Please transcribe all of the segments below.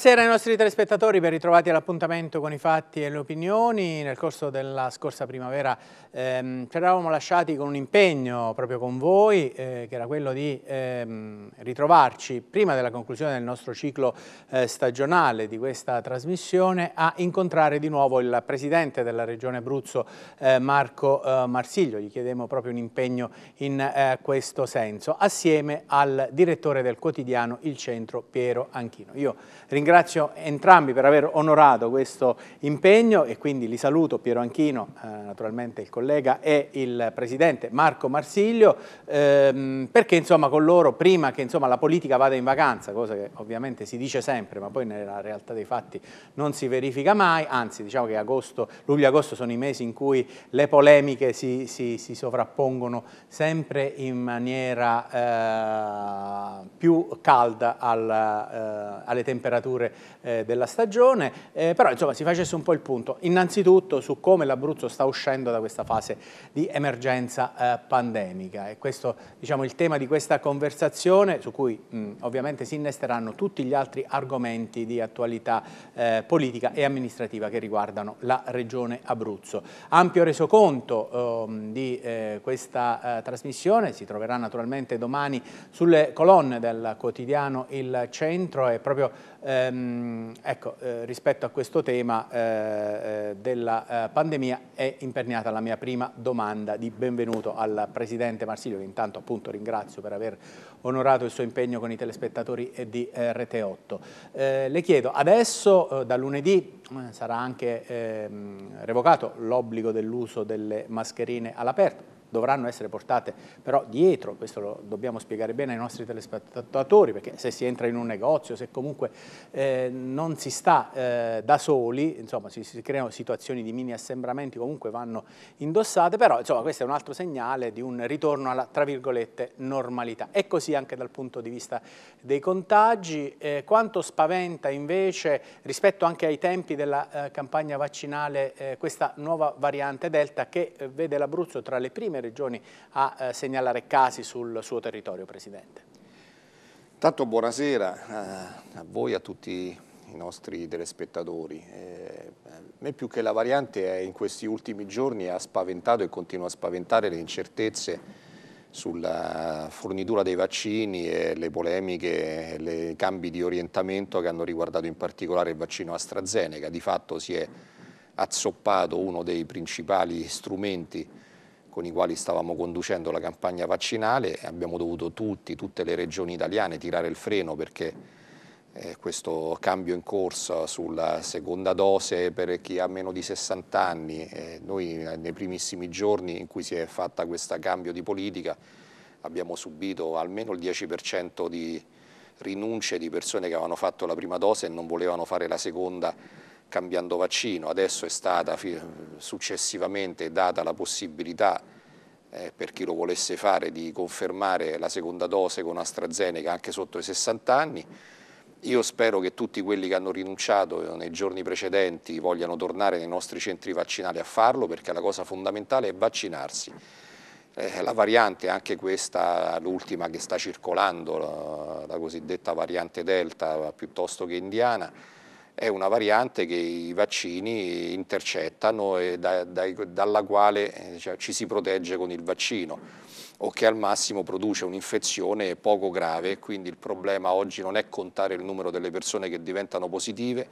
Buonasera ai nostri telespettatori, ben ritrovati all'appuntamento con i fatti e le opinioni. Nel corso della scorsa primavera ehm, ci eravamo lasciati con un impegno proprio con voi, eh, che era quello di ehm, ritrovarci prima della conclusione del nostro ciclo eh, stagionale di questa trasmissione a incontrare di nuovo il Presidente della Regione Abruzzo, eh, Marco eh, Marsiglio. Gli chiedemo proprio un impegno in eh, questo senso, assieme al direttore del quotidiano Il Centro, Piero Anchino. Io Ringrazio entrambi per aver onorato questo impegno e quindi li saluto Piero Anchino, eh, naturalmente il collega, e il presidente Marco Marsiglio, ehm, perché insomma con loro, prima che insomma, la politica vada in vacanza, cosa che ovviamente si dice sempre, ma poi nella realtà dei fatti non si verifica mai, anzi diciamo che agosto, luglio e agosto sono i mesi in cui le polemiche si, si, si sovrappongono sempre in maniera eh, più calda al, eh, alle temperature temperature eh, della stagione, eh, però insomma si facesse un po' il punto, innanzitutto su come l'Abruzzo sta uscendo da questa fase di emergenza eh, pandemica e questo diciamo il tema di questa conversazione su cui mh, mm, ovviamente si innesteranno tutti gli altri argomenti di attualità eh, politica e amministrativa che riguardano la regione Abruzzo. Ampio resoconto ehm, di eh, questa eh, trasmissione si troverà naturalmente domani sulle colonne del quotidiano Il Centro e proprio ehm, ecco, eh, rispetto a questo tema eh, eh della eh, pandemia è imperniata la mia prima domanda di benvenuto al Presidente Marsilio, che intanto appunto ringrazio per aver onorato il suo impegno con i telespettatori di eh, RT8. Eh, le chiedo, adesso da lunedì sarà anche ehm, revocato l'obbligo dell'uso delle mascherine all'aperto, dovranno essere portate però dietro, questo lo dobbiamo spiegare bene ai nostri telespettatori, perché se si entra in un negozio, se comunque eh, non si sta eh, da soli, insomma si, si, creano situazioni di mini assembramenti comunque vanno indossate, però insomma questo è un altro segnale di un ritorno alla tra virgolette normalità. E così anche dal punto di vista dei contagi, eh, quanto spaventa invece rispetto anche ai tempi della eh, campagna vaccinale eh, questa nuova variante Delta che eh, vede l'Abruzzo tra le prime alcune regioni a eh, segnalare casi sul suo territorio, Presidente. Intanto buonasera eh, a voi e a tutti i nostri telespettatori. Eh, me più che la variante è in questi ultimi giorni ha spaventato e continua a spaventare le incertezze sulla fornitura dei vaccini e le polemiche, i cambi di orientamento che hanno riguardato in particolare il vaccino AstraZeneca. Di fatto si è azzoppato uno dei principali strumenti con i quali stavamo conducendo la campagna vaccinale e abbiamo dovuto tutti, tutte le regioni italiane tirare il freno perché eh, questo cambio in corsa sulla seconda dose per chi ha meno di 60 anni, eh, noi nei primissimi giorni in cui si è fatta questo cambio di politica abbiamo subito almeno il 10% di rinunce di persone che avevano fatto la prima dose e non volevano fare la seconda cambiando vaccino, adesso è stata successivamente data la possibilità eh, per chi lo volesse fare di confermare la seconda dose con AstraZeneca anche sotto i 60 anni. Io spero che tutti quelli che hanno rinunciato eh, nei giorni precedenti vogliano tornare nei nostri centri vaccinali a farlo perché la cosa fondamentale è vaccinarsi. Eh, la variante, anche questa, l'ultima che sta circolando, la, la cosiddetta variante Delta piuttosto che indiana, è una variante che i vaccini intercettano e da, da, dalla quale eh, cioè, ci si protegge con il vaccino o che al massimo produce un'infezione poco grave, quindi il problema oggi non è contare il numero delle persone che diventano positive,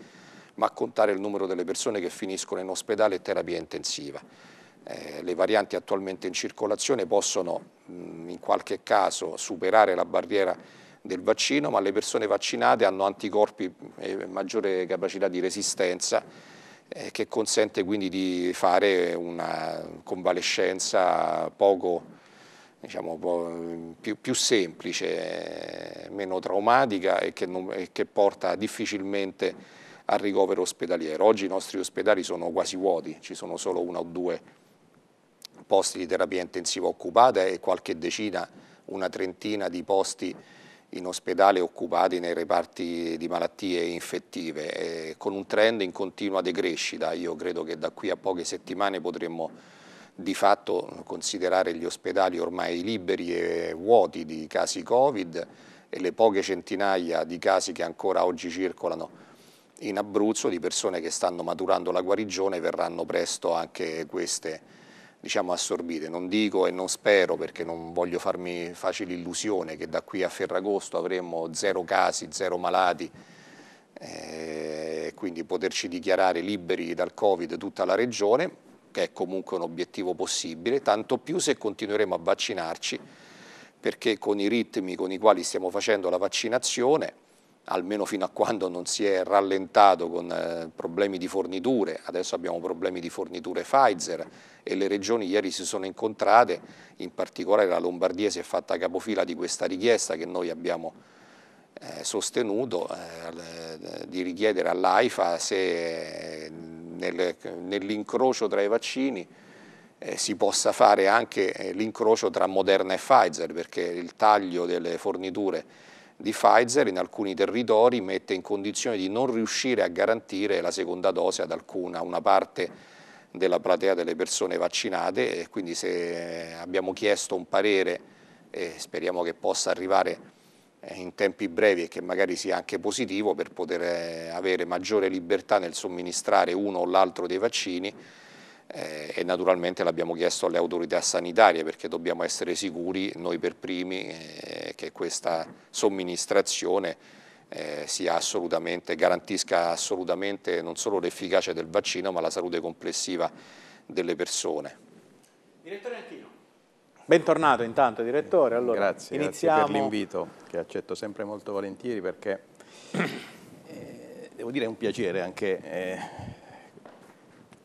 ma contare il numero delle persone che finiscono in ospedale e terapia intensiva. Eh, le varianti attualmente in circolazione possono mh, mm, in qualche caso superare la barriera del vaccino, ma le persone vaccinate hanno anticorpi e maggiore capacità di resistenza eh, che consente quindi di fare una convalescenza poco, diciamo, più, più, semplice, eh, meno traumatica e che, non, e che porta difficilmente al ricovero ospedaliero. Oggi i nostri ospedali sono quasi vuoti, ci sono solo una o due posti di terapia intensiva occupata e qualche decina, una trentina di posti in ospedale occupati nei reparti di malattie infettive, eh, con un trend in continua decrescita. Io credo che da qui a poche settimane potremmo di fatto considerare gli ospedali ormai liberi e vuoti di casi Covid e le poche centinaia di casi che ancora oggi circolano in Abruzzo di persone che stanno maturando la guarigione verranno presto anche queste diciamo, assorbite. Non dico e non spero perché non voglio farmi facile illusione che da qui a Ferragosto avremo zero casi, zero malati, eh, e quindi poterci dichiarare liberi dal Covid tutta la regione, che è comunque un obiettivo possibile, tanto più se continueremo a vaccinarci, perché con i ritmi con i quali stiamo facendo la vaccinazione almeno fino a quando non si è rallentato con eh, problemi di forniture, adesso abbiamo problemi di forniture Pfizer e le regioni ieri si sono incontrate, in particolare la Lombardia si è fatta capofila di questa richiesta che noi abbiamo eh, sostenuto eh, eh di richiedere all'AIFA se eh, nel, nell'incrocio tra i vaccini eh, si possa fare anche eh, l'incrocio tra Moderna e Pfizer perché il taglio delle forniture di Pfizer in alcuni territori mette in condizione di non riuscire a garantire la seconda dose ad alcuna, una parte della platea delle persone vaccinate e quindi se abbiamo chiesto un parere e speriamo che possa arrivare eh, in tempi brevi e che magari sia anche positivo per poter eh, avere maggiore libertà nel somministrare uno o l'altro dei vaccini eh, e naturalmente l'abbiamo chiesto alle autorità sanitarie perché dobbiamo essere sicuri, noi per primi, eh, che questa somministrazione eh, assolutamente, garantisca assolutamente non solo l'efficacia del vaccino ma la salute complessiva delle persone. Direttore Antino. Bentornato intanto direttore, allora, grazie, iniziamo... grazie per l'invito che accetto sempre molto volentieri perché eh, devo dire è un piacere anche eh,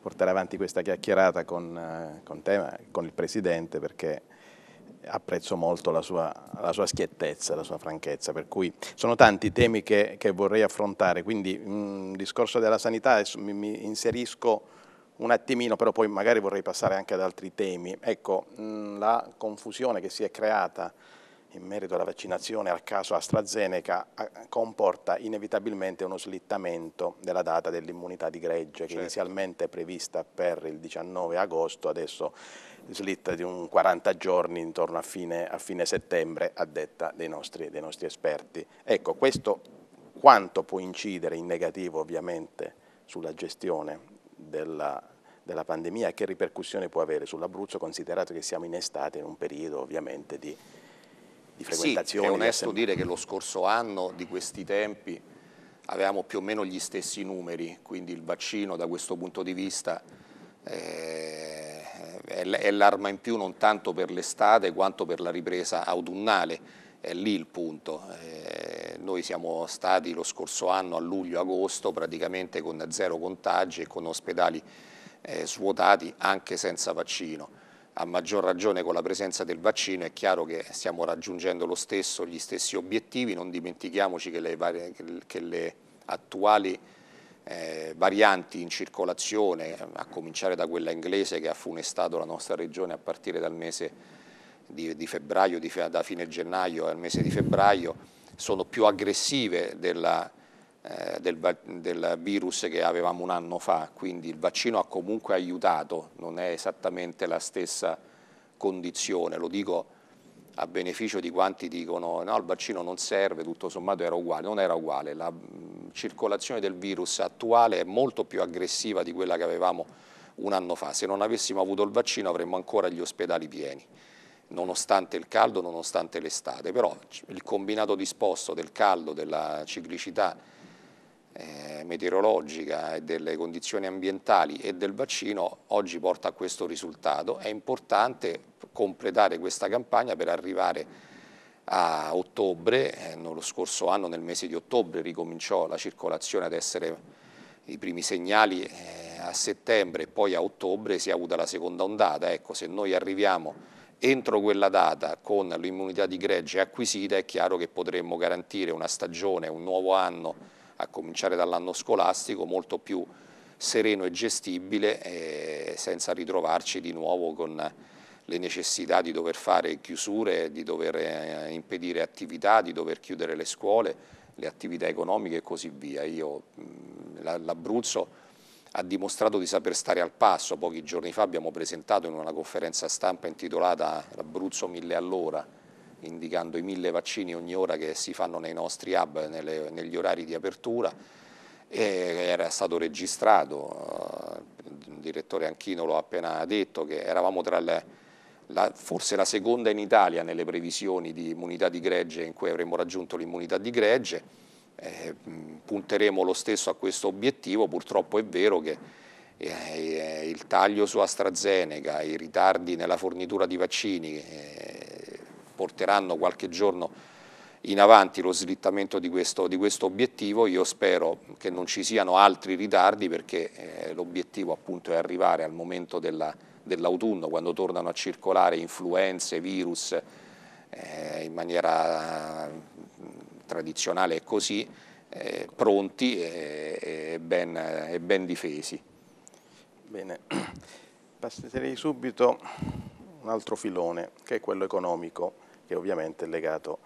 portare avanti questa chiacchierata con, eh, con te, con il Presidente, perché apprezzo molto la sua, la sua, schiettezza, la sua franchezza, per cui sono tanti i temi che, che, vorrei affrontare, quindi mm, il discorso della sanità mi, mi, inserisco un attimino, però poi magari vorrei passare anche ad altri temi. Ecco, mh, mm, la confusione che si è creata in merito alla vaccinazione al caso AstraZeneca eh, comporta inevitabilmente uno slittamento della data dell'immunità di gregge certo. che inizialmente è prevista per il 19 agosto, adesso slitta di un 40 giorni intorno a fine, a fine settembre a detta dei nostri, dei nostri esperti. Ecco, questo quanto può incidere in negativo ovviamente sulla gestione della della pandemia che ripercussioni può avere sull'Abruzzo, considerato che siamo in estate, in un periodo ovviamente di di frequentazioni. Sì, è onesto di dire che lo scorso anno di questi tempi avevamo più o meno gli stessi numeri, quindi il vaccino da questo punto di vista eh, è l'arma in più non tanto per l'estate quanto per la ripresa autunnale, è lì il punto. Eh, noi siamo stati lo scorso anno a luglio-agosto praticamente con zero contagi e con ospedali eh, svuotati anche senza vaccino a maggior ragione con la presenza del vaccino è chiaro che stiamo raggiungendo lo stesso, gli stessi obiettivi, non dimentichiamoci che le, varie, che le attuali eh, varianti in circolazione, a cominciare da quella inglese che ha funestato la nostra regione a partire dal mese di, di febbraio, di, da fine gennaio al mese di febbraio, sono più aggressive della eh, del, del, virus che avevamo un anno fa, quindi il vaccino ha comunque aiutato, non è esattamente la stessa condizione, lo dico a beneficio di quanti dicono no il vaccino non serve, tutto sommato era uguale, non era uguale, la mm, circolazione del virus attuale è molto più aggressiva di quella che avevamo un anno fa, se non avessimo avuto il vaccino avremmo ancora gli ospedali pieni nonostante il caldo, nonostante l'estate, però il combinato disposto del caldo, della ciclicità eh, meteorologica e delle condizioni ambientali e del vaccino oggi porta a questo risultato. È importante completare questa campagna per arrivare a ottobre, eh, nello scorso anno nel mese di ottobre ricominciò la circolazione ad essere i primi segnali eh, a settembre e poi a ottobre si è avuta la seconda ondata, ecco se noi arriviamo entro quella data con l'immunità di gregge acquisita è chiaro che potremmo garantire una stagione, un nuovo anno a cominciare dall'anno scolastico, molto più sereno e gestibile eh, senza ritrovarci di nuovo con le necessità di dover fare chiusure, di dover eh, impedire attività, di dover chiudere le scuole, le attività economiche e così via. Mm, L'Abruzzo ha dimostrato di saper stare al passo, pochi giorni fa abbiamo presentato in una conferenza stampa intitolata L'Abruzzo mille all'ora, indicando i mille vaccini ogni ora che si fanno nei nostri hub, nelle, negli orari di apertura, e era stato registrato, il eh, direttore Anchino lo appena detto, che eravamo tra le, la, forse la seconda in Italia nelle previsioni di immunità di gregge in cui avremmo raggiunto l'immunità di gregge, eh, punteremo lo stesso a questo obiettivo, purtroppo è vero che eh, il taglio su AstraZeneca, i ritardi nella fornitura di vaccini, eh, porteranno qualche giorno in avanti lo slittamento di questo, di questo obiettivo, io spero che non ci siano altri ritardi perché eh, l'obiettivo appunto è arrivare al momento dell'autunno quando tornano a circolare influenze, virus eh, in maniera tradizionale e così, eh, pronti e, e, ben, e ben difesi. Bene, passerei subito un altro filone che è quello economico che ovviamente è legato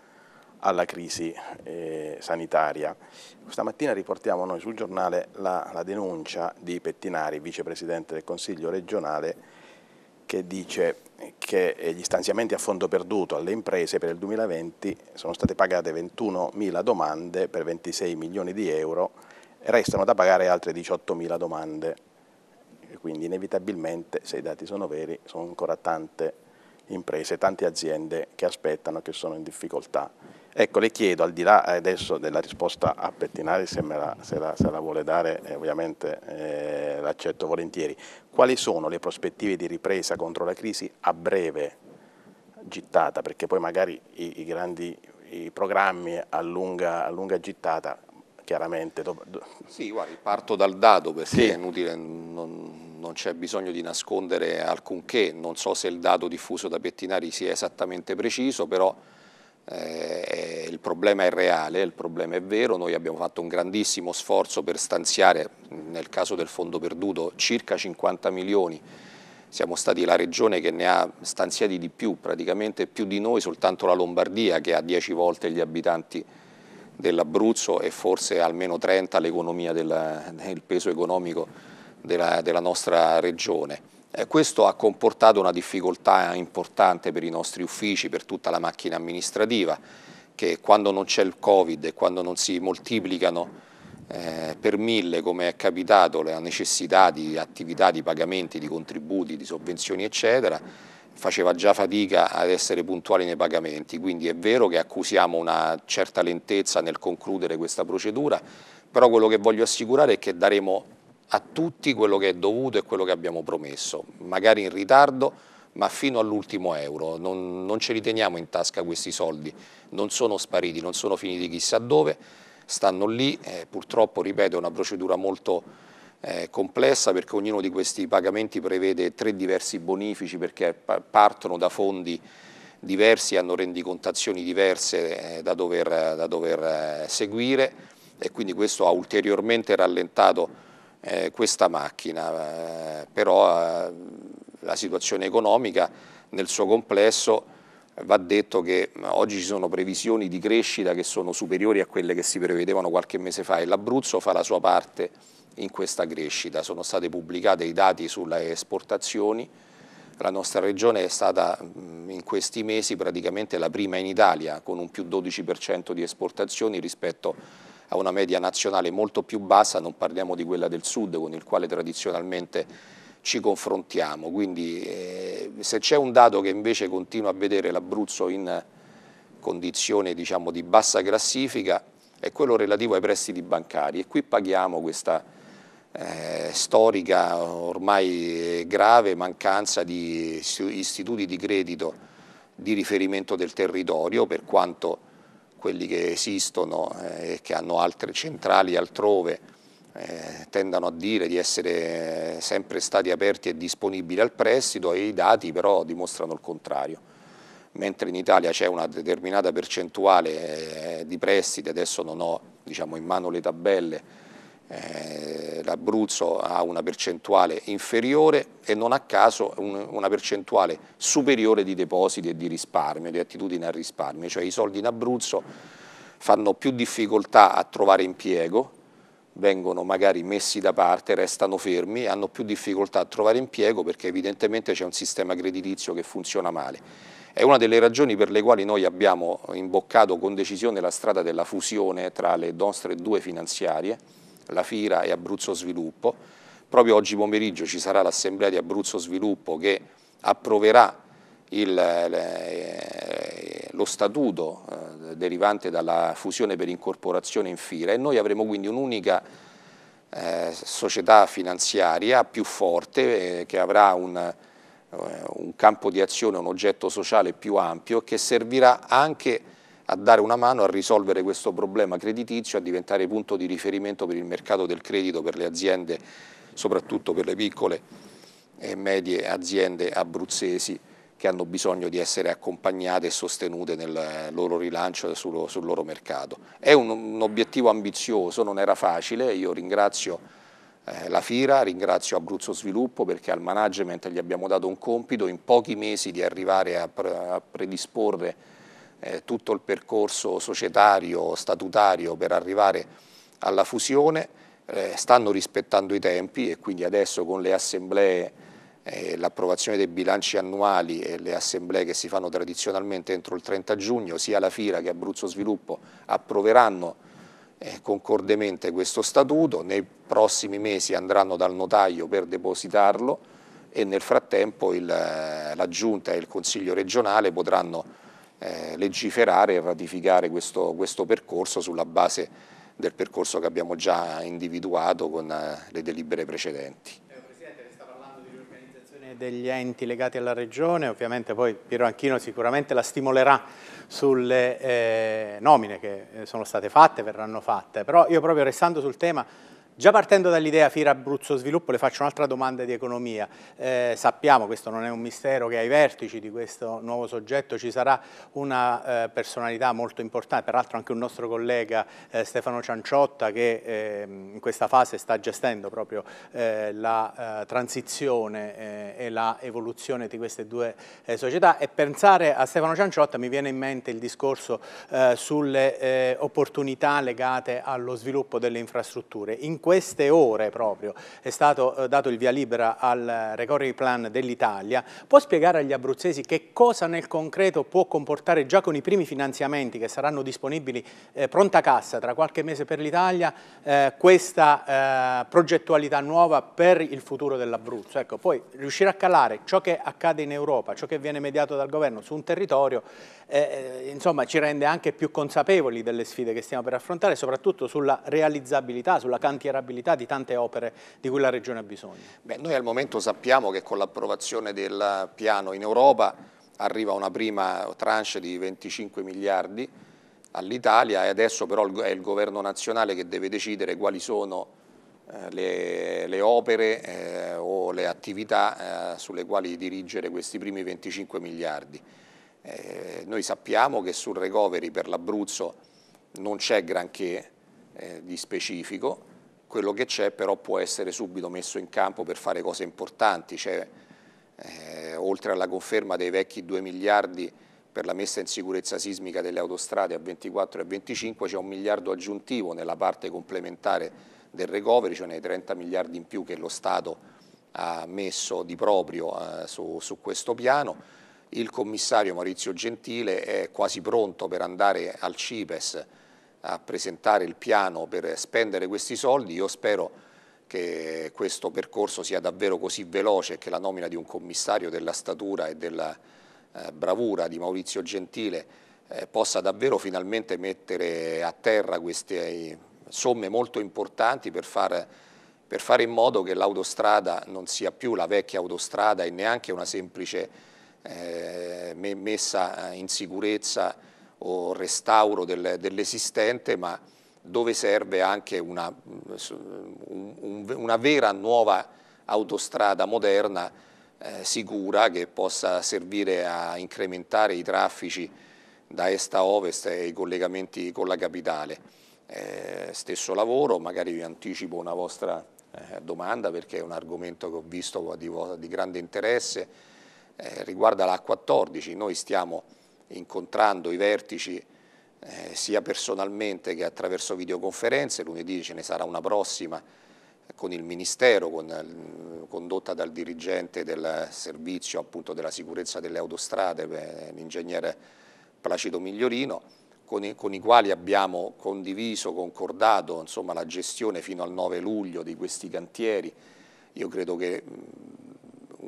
alla crisi eh, sanitaria. mattina riportiamo noi sul giornale la, la denuncia di Pettinari, vicepresidente del Consiglio regionale, che dice che gli stanziamenti a fondo perduto alle imprese per il 2020 sono state pagate 21.000 domande per 26 milioni di euro, e restano da pagare altre 18.000 domande, quindi inevitabilmente se i dati sono veri sono ancora tante imprese, tante aziende che aspettano, che sono in difficoltà. Ecco, le chiedo, al di là eh, adesso della risposta a Pettinari, se, la, se, la, se la, vuole dare, eh, ovviamente eh, l'accetto volentieri, quali sono le prospettive di ripresa contro la crisi a breve gittata, perché poi magari i, i grandi i programmi a lunga, a lunga gittata chiaramente. Sì, guardi, parto dal dato, perché sì. è inutile non non c'è bisogno di nascondere alcunché, non so se il dato diffuso da Pettinari sia esattamente preciso, però eh, il problema è reale, il problema è vero, noi abbiamo fatto un grandissimo sforzo per stanziare, nel caso del fondo perduto, circa 50 milioni, siamo stati la regione che ne ha stanziati di più, praticamente più di noi, soltanto la Lombardia che ha 10 volte gli abitanti dell'Abruzzo e forse almeno 30 l'economia del, peso economico della, della nostra regione. questo ha comportato una difficoltà importante per i nostri uffici, per tutta la macchina amministrativa, che quando non c'è il Covid e quando non si moltiplicano eh, per mille, come è capitato, la necessità di attività, di pagamenti, di contributi, di sovvenzioni, eccetera, faceva già fatica ad essere puntuali nei pagamenti, quindi è vero che accusiamo una certa lentezza nel concludere questa procedura, però quello che voglio assicurare è che daremo a tutti quello che è dovuto e quello che abbiamo promesso, magari in ritardo ma fino all'ultimo euro, non, non ce li teniamo in tasca questi soldi, non sono spariti, non sono finiti chissà dove, stanno lì, eh, purtroppo ripeto è una procedura molto eh, complessa perché ognuno di questi pagamenti prevede tre diversi bonifici perché partono da fondi diversi, hanno rendicontazioni diverse eh, da dover, da dover eh, seguire e quindi questo ha ulteriormente rallentato eh, questa macchina, eh, però eh, la situazione economica nel suo complesso va detto che eh, oggi ci sono previsioni di crescita che sono superiori a quelle che si prevedevano qualche mese fa e l'Abruzzo fa la sua parte in questa crescita, sono stati pubblicati i dati sulle esportazioni, la nostra regione è stata mm, in questi mesi praticamente la prima in Italia con un più 12% di esportazioni rispetto a ha una media nazionale molto più bassa, non parliamo di quella del sud con il quale tradizionalmente ci confrontiamo, quindi eh, se c'è un dato che invece continua a vedere l'Abruzzo in condizione diciamo, di bassa classifica è quello relativo ai prestiti bancari e qui paghiamo questa eh, storica, ormai eh, grave mancanza di istituti di credito di riferimento del territorio per quanto quelli che esistono eh, e che hanno altre centrali altrove eh, tendano a dire di essere eh, sempre stati aperti e disponibili al prestito e i dati però dimostrano il contrario. Mentre in Italia c'è una determinata percentuale eh, di prestiti, adesso non ho diciamo, in mano le tabelle eh, l'Abruzzo ha una percentuale inferiore e non a caso un, una percentuale superiore di depositi e di risparmio, di attitudine al risparmio, cioè i soldi in Abruzzo fanno più difficoltà a trovare impiego, vengono magari messi da parte, restano fermi, hanno più difficoltà a trovare impiego perché evidentemente c'è un sistema creditizio che funziona male. È una delle ragioni per le quali noi abbiamo imboccato con decisione la strada della fusione tra le nostre due finanziarie, la FIRA e Abruzzo Sviluppo. Proprio oggi pomeriggio ci sarà l'assemblea di Abruzzo Sviluppo che approverà il, eh, lo statuto eh, derivante dalla fusione per incorporazione in FIRA e noi avremo quindi un'unica eh, società finanziaria più forte che avrà un, un campo di azione, un oggetto sociale più ampio che servirà anche a dare una mano a risolvere questo problema creditizio, a diventare punto di riferimento per il mercato del credito, per le aziende, soprattutto per le piccole e medie aziende abruzzesi che hanno bisogno di essere accompagnate e sostenute nel loro rilancio sul, sul loro mercato. È un, un, obiettivo ambizioso, non era facile, io ringrazio eh, la FIRA, ringrazio Abruzzo Sviluppo perché al management gli abbiamo dato un compito in pochi mesi di arrivare a, pre, a predisporre eh, tutto il percorso societario, statutario per arrivare alla fusione, eh, stanno rispettando i tempi e quindi adesso con le assemblee, eh, l'approvazione dei bilanci annuali e le assemblee che si fanno tradizionalmente entro il 30 giugno, sia la FIRA che Abruzzo Sviluppo approveranno eh, concordemente questo statuto, nei prossimi mesi andranno dal notaio per depositarlo e nel frattempo il, eh, la Giunta e il Consiglio regionale potranno eh, legiferare e ratificare questo, questo, percorso sulla base del percorso che abbiamo già individuato con eh, le delibere precedenti eh, degli enti legati alla regione, ovviamente poi Piero Anchino sicuramente la stimolerà sulle eh, nomine che eh, sono state fatte, verranno fatte, però io proprio restando sul tema Già partendo dall'idea Fira Abruzzo Sviluppo le faccio un'altra domanda di economia. Eh, sappiamo, questo non è un mistero, che ai vertici di questo nuovo soggetto ci sarà una eh, personalità molto importante, peraltro anche un nostro collega eh, Stefano Cianciotta che ehm, in questa fase sta gestendo proprio eh, la eh, transizione eh, e la evoluzione di queste due società e pensare a Stefano Cianciotta mi viene in mente il discorso sulle opportunità legate allo sviluppo delle infrastrutture. In queste ore proprio è stato eh, dato il via libera al recovery plan dell'Italia, può spiegare agli abruzzesi che cosa nel concreto può comportare già con i primi finanziamenti che saranno disponibili eh, pronta cassa tra qualche mese per l'Italia eh, questa eh, progettualità nuova per il futuro dell'Abruzzo? Ecco, poi riuscire a calare ciò che accade in Europa, ciò che viene mediato dal governo su un territorio, eh, eh, insomma ci rende anche più consapevoli delle sfide che stiamo per affrontare, soprattutto sulla realizzabilità, sulla cantierabilità interoperabilità di tante opere di cui la Regione ha bisogno? Beh, noi al momento sappiamo che con l'approvazione del piano in Europa arriva una prima tranche di 25 miliardi all'Italia e adesso però è il governo nazionale che deve decidere quali sono eh, le, le opere eh, o le attività eh, sulle quali dirigere questi primi 25 miliardi. Eh, noi sappiamo che sul recovery per l'Abruzzo non c'è granché eh, di specifico, quello che c'è però può essere subito messo in campo per fare cose importanti, cioè, eh, oltre alla conferma dei vecchi 2 miliardi per la messa in sicurezza sismica delle autostrade a 24 e a 25 c'è un miliardo aggiuntivo nella parte complementare del recovery, cioè nei 30 miliardi in più che lo Stato ha messo di proprio eh, su, su questo piano. Il commissario Maurizio Gentile è quasi pronto per andare al CIPES a presentare il piano per spendere questi soldi. Io spero che questo percorso sia davvero così veloce e che la nomina di un commissario della statura e della eh, bravura di Maurizio Gentile eh, possa davvero finalmente mettere a terra queste eh, somme molto importanti per, far, per fare in modo che l'autostrada non sia più la vecchia autostrada e neanche una semplice eh, messa eh, in sicurezza o restauro del, dell'esistente, ma dove serve anche una, un, una vera nuova autostrada moderna eh, sicura che possa servire a incrementare i traffici da est a ovest e i collegamenti con la capitale. Eh, stesso lavoro, magari vi anticipo una vostra eh, domanda perché è un argomento che ho visto di, di grande interesse, eh, riguarda la 14 noi stiamo incontrando i vertici eh, sia personalmente che attraverso videoconferenze, lunedì ce ne sarà una prossima con il Ministero, con, eh, condotta dal dirigente del servizio appunto, della sicurezza delle autostrade, eh, l'ingegnere Placido Migliorino, con i, con i, quali abbiamo condiviso, concordato insomma, la gestione fino al 9 luglio di questi cantieri. Io credo che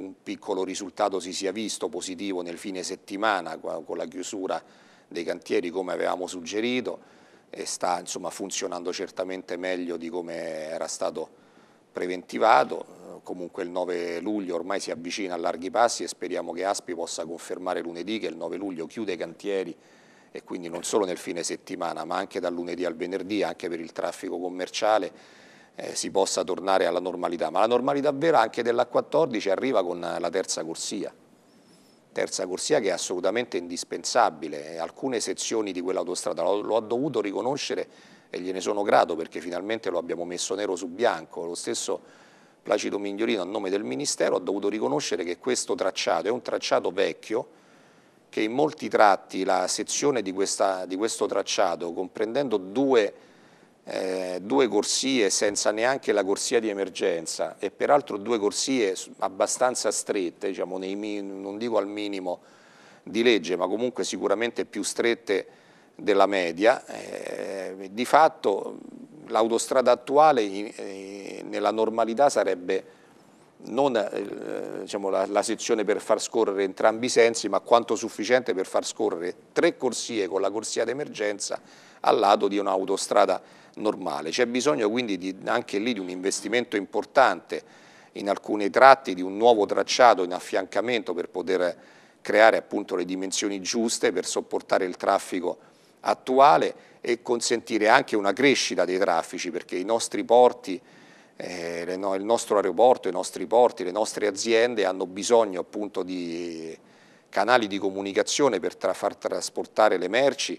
un piccolo risultato si sia visto positivo nel fine settimana con la chiusura dei cantieri come avevamo suggerito e sta insomma, funzionando certamente meglio di come era stato preventivato, comunque il 9 luglio ormai si avvicina a larghi passi e speriamo che Aspi possa confermare lunedì che il 9 luglio chiude i cantieri e quindi non solo nel fine settimana ma anche dal lunedì al venerdì anche per il traffico commerciale eh, si possa tornare alla normalità, ma la normalità vera anche della 14 arriva con la terza corsia, terza corsia che è assolutamente indispensabile, alcune sezioni di quell'autostrada lo, lo ha dovuto riconoscere e gliene sono grato perché finalmente lo abbiamo messo nero su bianco, lo stesso Placido Migliorino a nome del Ministero ha dovuto riconoscere che questo tracciato è un tracciato vecchio che in molti tratti la sezione di, questa, di questo tracciato comprendendo due eh, due corsie senza neanche la corsia di emergenza e peraltro due corsie abbastanza strette, diciamo, nei, non dico al minimo di legge, ma comunque sicuramente più strette della media, eh, di fatto l'autostrada attuale in, in, eh, nella normalità sarebbe non eh, diciamo, la, la sezione per far scorrere entrambi i sensi, ma quanto sufficiente per far scorrere tre corsie con la corsia d'emergenza al lato di un'autostrada normale. C'è bisogno quindi di, anche lì di un investimento importante in alcuni tratti, di un nuovo tracciato in affiancamento per poter creare appunto le dimensioni giuste per sopportare il traffico attuale e consentire anche una crescita dei traffici perché i nostri porti, eh, il nostro aeroporto, i nostri porti, le nostre aziende hanno bisogno appunto di canali di comunicazione per tra far trasportare le merci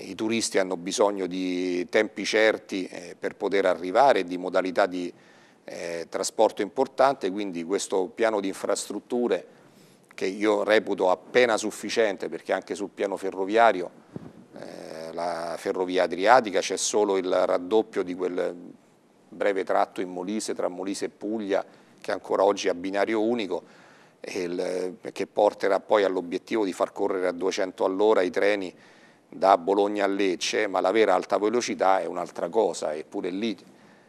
i turisti hanno bisogno di tempi certi eh, per poter arrivare, di modalità di eh, trasporto importante, quindi questo piano di infrastrutture che io reputo appena sufficiente perché anche sul piano ferroviario eh, la ferrovia adriatica c'è solo il raddoppio di quel breve tratto in Molise, tra Molise e Puglia, che ancora oggi è a binario unico, il, che porterà poi all'obiettivo di far correre a 200 all'ora i treni da Bologna a Lecce, ma la vera alta velocità è un'altra cosa, eppure lì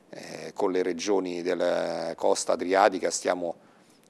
eh, con le regioni della costa adriatica stiamo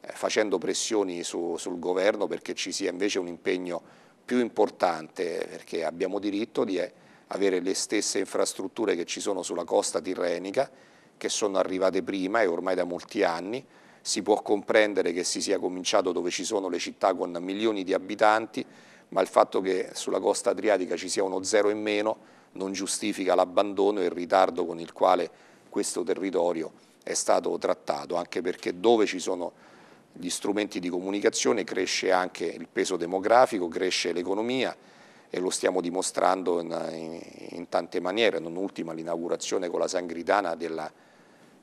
eh, facendo pressioni su, sul governo perché ci sia invece un impegno più importante, perché abbiamo diritto di eh, avere le stesse infrastrutture che ci sono sulla costa tirrenica, che sono arrivate prima e ormai da molti anni, si può comprendere che si sia cominciato dove ci sono le città con milioni di abitanti, ma il fatto che sulla costa adriatica ci sia uno zero in meno non giustifica l'abbandono e il ritardo con il quale questo territorio è stato trattato, anche perché dove ci sono gli strumenti di comunicazione cresce anche il peso demografico, cresce l'economia e lo stiamo dimostrando in, in, in tante maniere, non ultima l'inaugurazione con la Sangritana della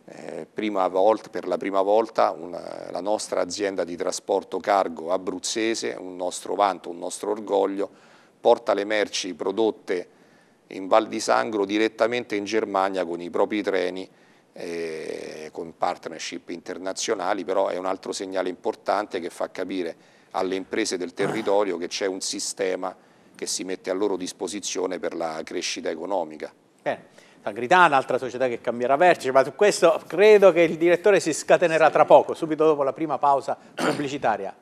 eh, volta, per la prima volta una, la nostra azienda di trasporto cargo abruzzese, un nostro vanto, un nostro orgoglio, porta le merci prodotte in Val di Sangro direttamente in Germania con i propri treni eh, con partnership internazionali, però è un altro segnale importante che fa capire alle imprese del territorio che c'è un sistema che si mette a loro disposizione per la crescita economica. Bene. Sangritana, altra società che cambierà vertice, ma su questo credo che il direttore si scatenerà tra poco, subito dopo la prima pausa pubblicitaria.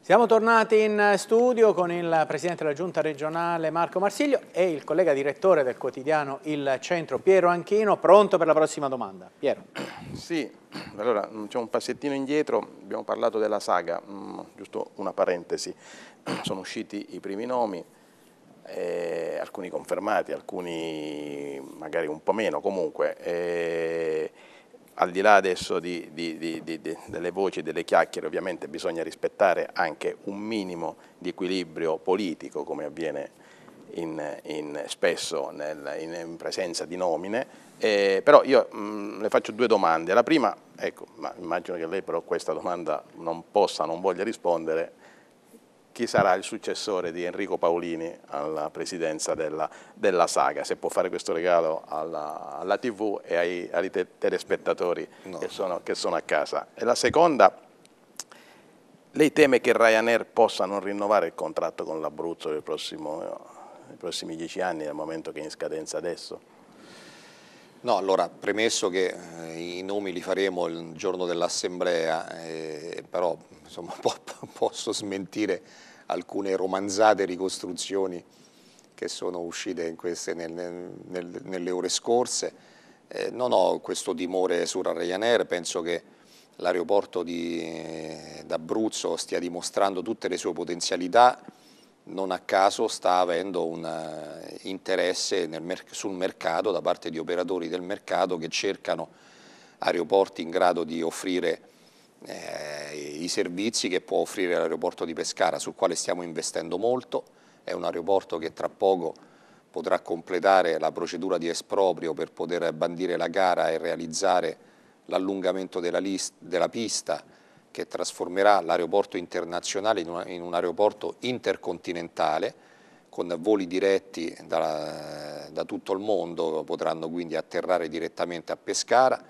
Siamo tornati in studio con il Presidente della Giunta regionale Marco Marsiglio e il collega direttore del quotidiano Il Centro Piero Anchino, pronto per la prossima domanda. Piero. Sì, allora mm, c'è un passettino indietro, abbiamo parlato della saga, mm, giusto una parentesi, sono usciti i primi nomi, eh, alcuni confermati, alcuni magari un po' meno, comunque eh, al di là adesso di, di, di, delle voci e delle chiacchiere ovviamente bisogna rispettare anche un minimo di equilibrio politico come avviene in, in, spesso nel, in, in, presenza di nomine, eh, però io mh, mm, le faccio due domande. La prima, ecco, ma immagino che lei però questa domanda non possa, non voglia rispondere, chi sarà il successore di Enrico Paolini alla presidenza della, della saga, se può fare questo regalo alla, alla tv e ai, ai telespettatori no. che, sono, che, sono, a casa. E la seconda, lei teme che Ryanair possa non rinnovare il contratto con l'Abruzzo nei prossimi dieci anni, dal momento che è in scadenza adesso? No, allora, premesso che eh, i nomi li faremo il giorno dell'assemblea, eh, però insomma, po posso smentire alcune romanzate ricostruzioni che sono uscite queste, nel, nel, nelle ore scorse. Eh, non ho questo timore su Ryanair, penso che l'aeroporto eh, d'Abruzzo stia dimostrando tutte le sue potenzialità, non a caso sta avendo un eh, interesse mer sul mercato da parte di operatori del mercato che cercano aeroporti in grado di offrire eh, i servizi che può offrire l'aeroporto di Pescara sul quale stiamo investendo molto, è un aeroporto che tra poco potrà completare la procedura di esproprio per poter bandire la gara e realizzare l'allungamento della, della pista che trasformerà l'aeroporto internazionale in, una, in, un aeroporto intercontinentale con voli diretti da, da, tutto il mondo, potranno quindi atterrare direttamente a Pescara.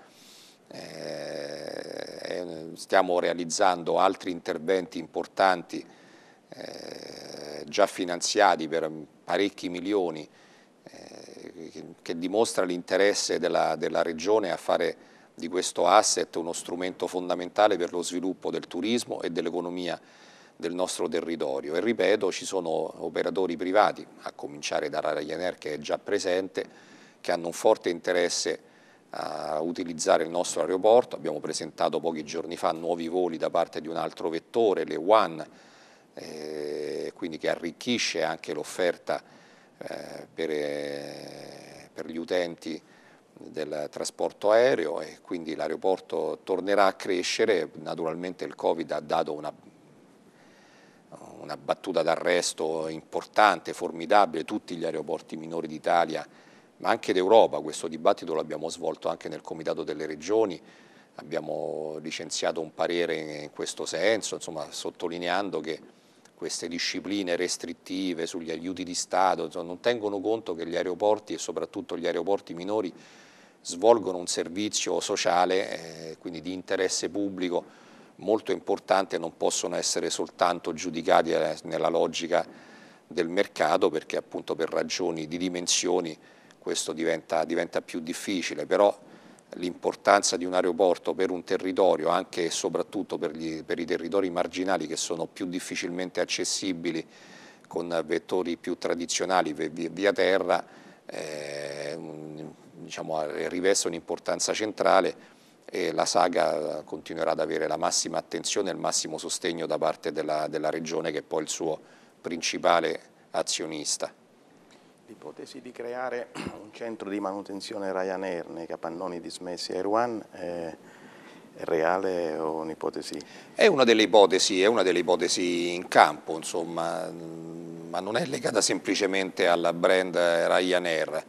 Eh, stiamo realizzando altri interventi importanti eh, già finanziati per parecchi milioni eh, che dimostra l'interesse della, della regione a fare di questo asset uno strumento fondamentale per lo sviluppo del turismo e dell'economia del nostro territorio e ripeto ci sono operatori privati, a cominciare da Ryanair che è già presente, che hanno un forte interesse a utilizzare il nostro aeroporto, abbiamo presentato pochi giorni fa nuovi voli da parte di un altro vettore, le One, eh, quindi che arricchisce anche l'offerta eh, per, eh, per, gli utenti del trasporto aereo e quindi l'aeroporto tornerà a crescere, naturalmente il Covid ha dato una, una battuta d'arresto importante, formidabile, tutti gli aeroporti minori d'Italia ma anche d'Europa, questo dibattito l'abbiamo svolto anche nel Comitato delle Regioni, abbiamo licenziato un parere in questo senso, insomma, sottolineando che queste discipline restrittive sugli aiuti di Stato non tengono conto che gli aeroporti e soprattutto gli aeroporti minori svolgono un servizio sociale, eh, quindi di interesse pubblico molto importante, non possono essere soltanto giudicati eh, nella logica del mercato perché appunto per ragioni di dimensioni questo diventa, diventa più difficile, però l'importanza di un aeroporto per un territorio, anche e soprattutto per, gli, per i territori marginali che sono più difficilmente accessibili con vettori più tradizionali via terra, eh, diciamo, riveste un'importanza centrale e la saga continuerà ad avere la massima attenzione e il massimo sostegno da parte della, della Regione che è poi il suo principale azionista. L'ipotesi di creare un centro di manutenzione Ryanair nei capannoni dismessi a Erwan è, è reale o un'ipotesi? È una delle ipotesi, è una delle ipotesi in campo, insomma, ma non è legata semplicemente alla brand Ryanair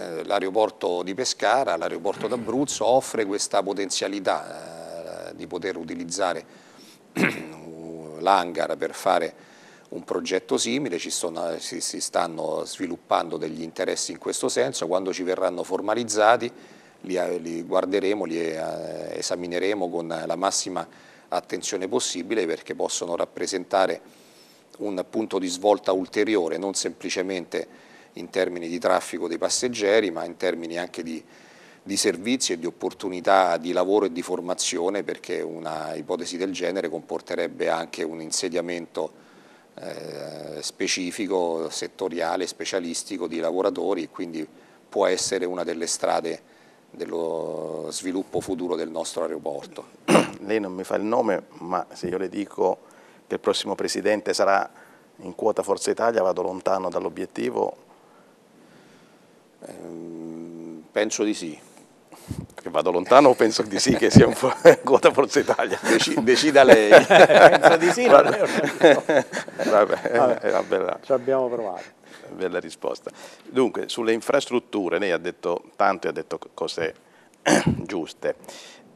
eh, l'aeroporto di Pescara, l'aeroporto d'Abruzzo offre questa potenzialità eh, di poter utilizzare l'hangar per fare un progetto simile, sono, si, si stanno sviluppando degli interessi in questo senso, quando ci verranno formalizzati li, eh, li, guarderemo, li eh, esamineremo con la massima attenzione possibile perché possono rappresentare un punto di svolta ulteriore, non semplicemente in termini di traffico dei passeggeri, ma in termini anche di, di servizi e di opportunità di lavoro e di formazione, perché una ipotesi del genere comporterebbe anche un insediamento eh, specifico, settoriale, specialistico di lavoratori, e quindi può essere una delle strade dello sviluppo futuro del nostro aeroporto. Lei non mi fa il nome, ma se io le dico che il prossimo presidente sarà in quota Forza Italia, vado lontano dall'obiettivo Ehm, penso di sì. Che vado lontano o penso di sì che sia un po' quota Forza Italia? Deci, decida lei. penso di sì, non è no. Vabbè, Vabbè, bella, ci abbiamo provato. Bella risposta. Dunque, sulle infrastrutture, lei ha detto tanto e ha detto cose giuste.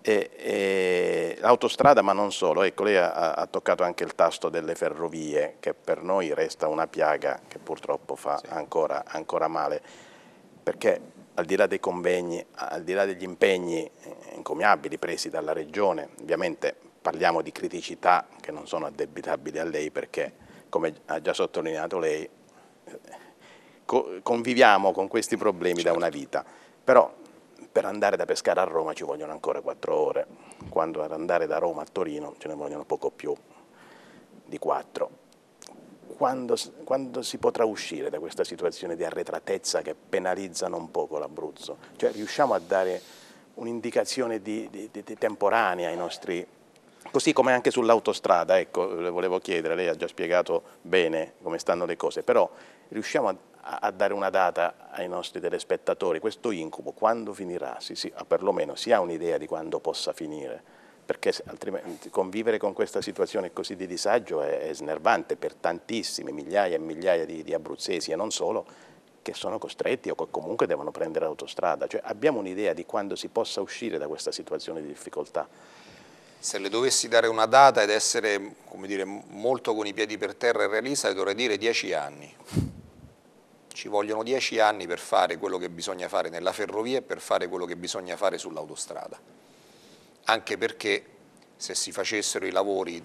E, e, l'autostrada, ma non solo, ecco, lei ha, ha, toccato anche il tasto delle ferrovie, che per noi resta una piaga che purtroppo fa sì. ancora, ancora male perché al di là dei convegni, al di là degli impegni incomiabili eh, presi dalla Regione, ovviamente parliamo di criticità che non sono addebitabili a lei perché, come ha già sottolineato lei, eh, conviviamo con questi problemi certo. da una certo. vita, però per andare da Pescara a Roma ci vogliono ancora quattro ore, quando ad andare da Roma a Torino ce ne vogliono poco più di quattro quando, quando, si potrà uscire da questa situazione di arretratezza che penalizza non poco l'Abruzzo? Cioè, riusciamo a dare un'indicazione di, di, di temporanea ai nostri... Così come anche sull'autostrada, ecco, le volevo chiedere, lei ha già spiegato bene come stanno le cose, però riusciamo a a dare una data ai nostri telespettatori, questo incubo quando finirà? Si, si, ah, perlomeno si ha un'idea di quando possa finire perché altrimenti convivere con questa situazione così di disagio è, è snervante per tantissime migliaia e migliaia di, di abruzzesi e non solo che sono costretti o che comunque devono prendere autostrada. Cioè, abbiamo un'idea di quando si possa uscire da questa situazione di difficoltà? Se le dovessi dare una data ed essere dire, molto con i piedi per terra e realista, le dovrei dire dieci anni. Ci vogliono dieci anni per fare quello che bisogna fare nella ferrovia e per fare quello che bisogna fare sull'autostrada anche perché se si facessero i lavori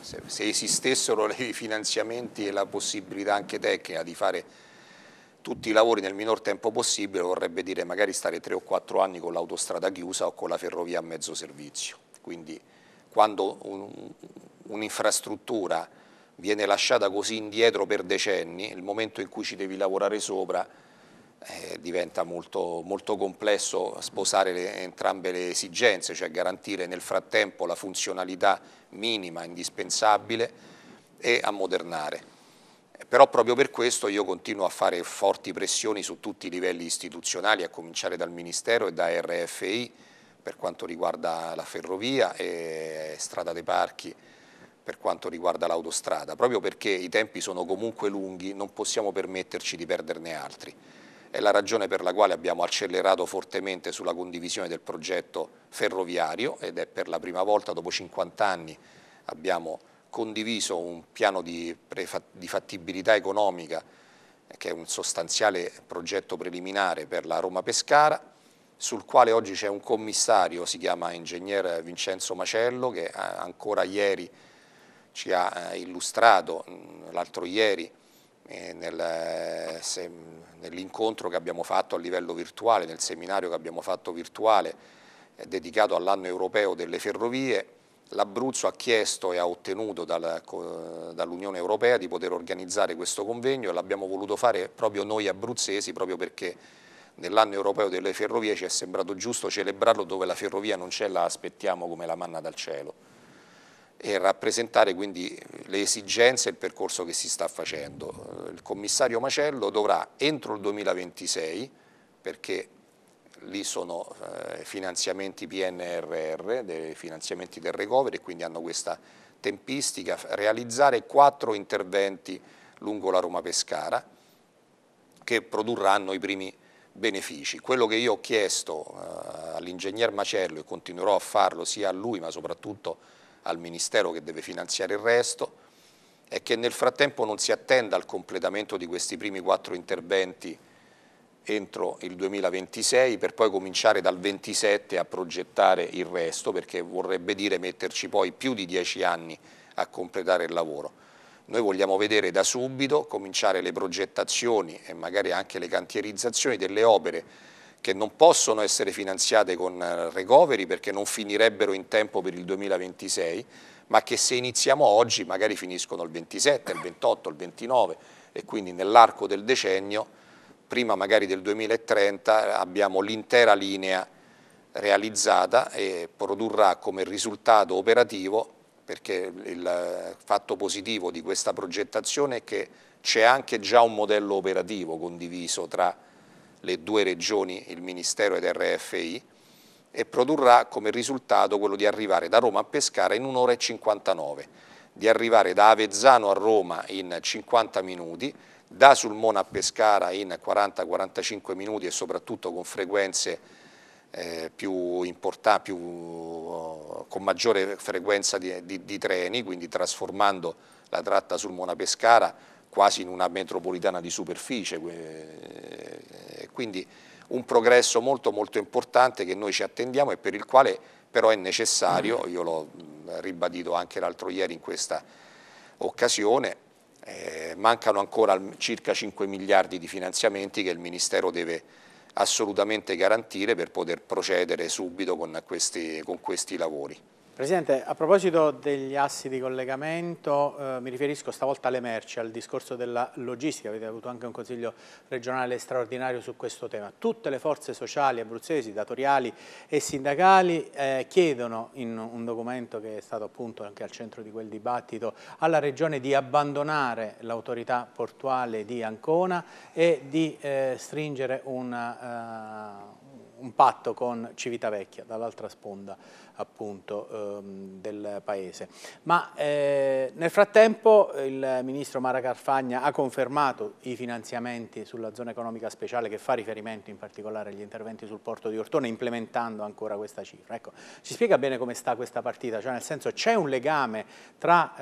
se, esistessero i finanziamenti e la possibilità anche tecnica di fare tutti i lavori nel minor tempo possibile vorrebbe dire magari stare tre o quattro anni con l'autostrada chiusa o con la ferrovia a mezzo servizio. Quindi quando un'infrastruttura viene lasciata così indietro per decenni, il momento in cui ci devi lavorare sopra eh, diventa molto, molto, complesso sposare le, entrambe le esigenze, cioè garantire nel frattempo la funzionalità minima, indispensabile e ammodernare. Però proprio per questo io continuo a fare forti pressioni su tutti i livelli istituzionali, a cominciare dal Ministero e da RFI per quanto riguarda la ferrovia e strada dei parchi per quanto riguarda l'autostrada, proprio perché i tempi sono comunque lunghi, non possiamo permetterci di perderne altri è la ragione per la quale abbiamo accelerato fortemente sulla condivisione del progetto ferroviario ed è per la prima volta dopo 50 anni abbiamo condiviso un piano di, di fattibilità economica che è un sostanziale progetto preliminare per la Roma-Pescara sul quale oggi c'è un commissario, si chiama ingegner Vincenzo Macello che eh, ancora ieri ci ha eh, illustrato l'altro ieri nell'incontro che abbiamo fatto a livello virtuale, nel seminario che abbiamo fatto virtuale eh, dedicato all'anno europeo delle ferrovie, l'Abruzzo ha chiesto e ha ottenuto dall'Unione Europea di poter organizzare questo convegno e l'abbiamo voluto fare proprio noi abruzzesi, proprio perché nell'anno europeo delle ferrovie ci è sembrato giusto celebrarlo dove la ferrovia non ce la aspettiamo come la manna dal cielo e rappresentare quindi le esigenze e il percorso che si sta facendo. Il commissario Macello dovrà entro il 2026, perché lì sono eh, finanziamenti PNRR, dei finanziamenti del recovery, quindi hanno questa tempistica, realizzare quattro interventi lungo la Roma Pescara che produrranno i primi benefici. Quello che io ho chiesto eh, all'ingegner Macello e continuerò a farlo sia a lui ma soprattutto a al Ministero che deve finanziare il resto, e che nel frattempo non si attenda al completamento di questi primi quattro interventi entro il 2026 per poi cominciare dal 27 a progettare il resto perché vorrebbe dire metterci poi più di dieci anni a completare il lavoro. Noi vogliamo vedere da subito cominciare le progettazioni e magari anche le cantierizzazioni delle opere che non possono essere finanziate con eh, recovery perché non finirebbero in tempo per il 2026, ma che se iniziamo oggi magari finiscono il 27, il 28, il 29 e quindi nell'arco del decennio, prima magari del 2030, abbiamo l'intera linea realizzata e produrrà come risultato operativo, perché il fatto positivo di questa progettazione è che c'è anche già un modello operativo condiviso tra le due regioni, il Ministero ed RFI, e produrrà come risultato quello di arrivare da Roma a Pescara in un'ora e 59, di arrivare da Avezzano a Roma in 50 minuti, da Sulmona a Pescara in 40-45 minuti e soprattutto con frequenze eh, più importanti, oh, con maggiore frequenza di, di, di treni, quindi trasformando la tratta Sulmona-Pescara quasi in una metropolitana di superficie, eh, quindi un progresso molto molto importante che noi ci attendiamo e per il quale però è necessario, mm. io l'ho mm, ribadito anche l'altro ieri in questa occasione, eh, mancano ancora circa 5 miliardi di finanziamenti che il Ministero deve assolutamente garantire per poter procedere subito con questi, con questi lavori. Presidente, a proposito degli assi di collegamento, eh, mi riferisco stavolta alle merci, al discorso della logistica, avete avuto anche un consiglio regionale straordinario su questo tema. Tutte le forze sociali abruzzesi, datoriali e sindacali eh, chiedono in un documento che è stato appunto anche al centro di quel dibattito alla Regione di abbandonare l'autorità portuale di Ancona e di eh, stringere una eh, un patto con Civitavecchia, dall'altra sponda appunto ehm, del paese. Ma eh, nel frattempo il ministro Mara Carfagna ha confermato i finanziamenti sulla zona economica speciale che fa riferimento in particolare agli interventi sul porto di Ortone implementando ancora questa cifra. Ecco, ci spiega bene come sta questa partita, cioè nel senso c'è un legame tra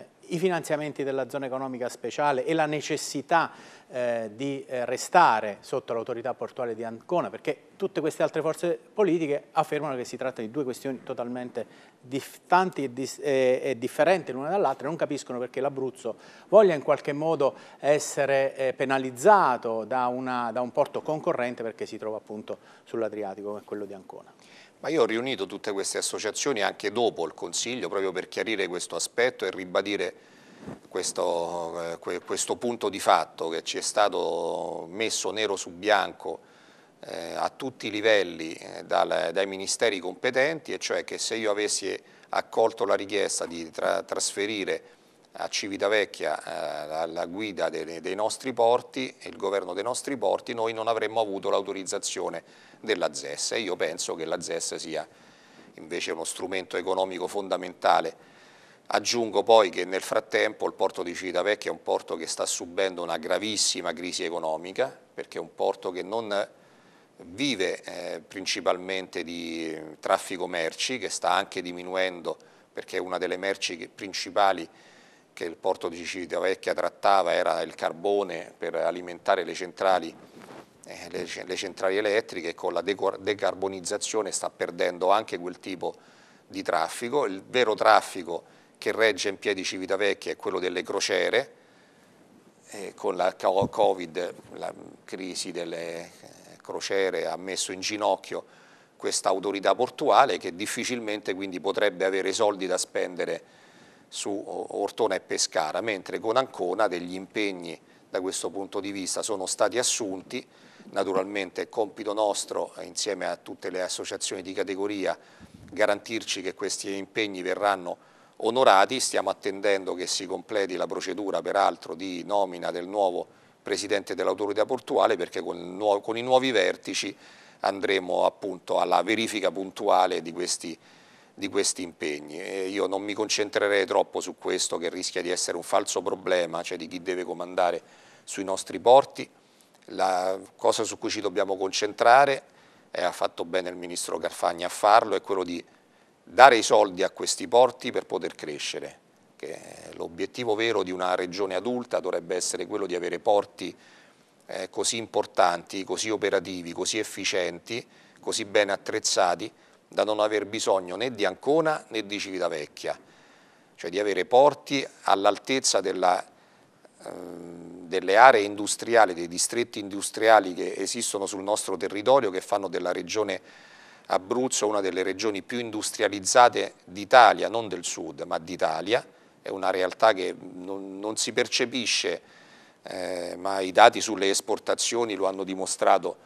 eh, i finanziamenti della zona economica speciale e la necessità eh, di eh, restare sotto l'autorità portuale di Ancona, perché tutte queste altre forze politiche affermano che si tratta di due questioni totalmente distanti e, dis e, differenti l'una dall'altra, e non capiscono perché l'Abruzzo voglia in qualche modo essere eh, penalizzato da, una, da un porto concorrente perché si trova appunto sull'Adriatico, come quello di Ancona. Ma io ho riunito tutte queste associazioni anche dopo il Consiglio proprio per chiarire questo aspetto e ribadire questo, eh, questo punto di fatto che ci è stato messo nero su bianco eh, a tutti i livelli eh, dai ministeri competenti e cioè che se io avessi accolto la richiesta di trasferire a Civitavecchia eh, la, guida dei, dei nostri porti e il governo dei nostri porti, noi non avremmo avuto l'autorizzazione della ZES e io penso che la ZES sia invece uno strumento economico fondamentale. Aggiungo poi che nel frattempo il porto di Civitavecchia è un porto che sta subendo una gravissima crisi economica perché è un porto che non vive eh, principalmente di traffico merci che sta anche diminuendo perché è una delle merci principali che il porto di Civitavecchia trattava era il carbone per alimentare le centrali, eh, le, le centrali elettriche con la decarbonizzazione sta perdendo anche quel tipo di traffico. Il vero traffico che regge in piedi Civitavecchia è quello delle crociere, eh, con la Covid, la crisi delle eh, crociere ha messo in ginocchio questa autorità portuale che difficilmente quindi potrebbe avere soldi da spendere su Ortona e Pescara, mentre con Ancona degli impegni da questo punto di vista sono stati assunti, naturalmente è compito nostro insieme a tutte le associazioni di categoria garantirci che questi impegni verranno onorati, stiamo attendendo che si completi la procedura peraltro di nomina del nuovo Presidente dell'autorità portuale perché con, nuovo, con i nuovi vertici andremo appunto alla verifica puntuale di questi impegni di questi impegni. E io non mi concentrerei troppo su questo che rischia di essere un falso problema, cioè di chi deve comandare sui nostri porti. La cosa su cui ci dobbiamo concentrare, e ha fatto bene il Ministro Carfagna a farlo, è quello di dare i soldi a questi porti per poter crescere. L'obiettivo vero di una regione adulta dovrebbe essere quello di avere porti eh, così importanti, così operativi, così efficienti, così ben attrezzati da non aver bisogno né di Ancona né di Civitavecchia, cioè di avere porti all'altezza eh, delle aree industriali, dei distretti industriali che esistono sul nostro territorio, che fanno della regione Abruzzo una delle regioni più industrializzate d'Italia, non del sud, ma d'Italia, è una realtà che non, non si percepisce, eh, ma i dati sulle esportazioni lo hanno dimostrato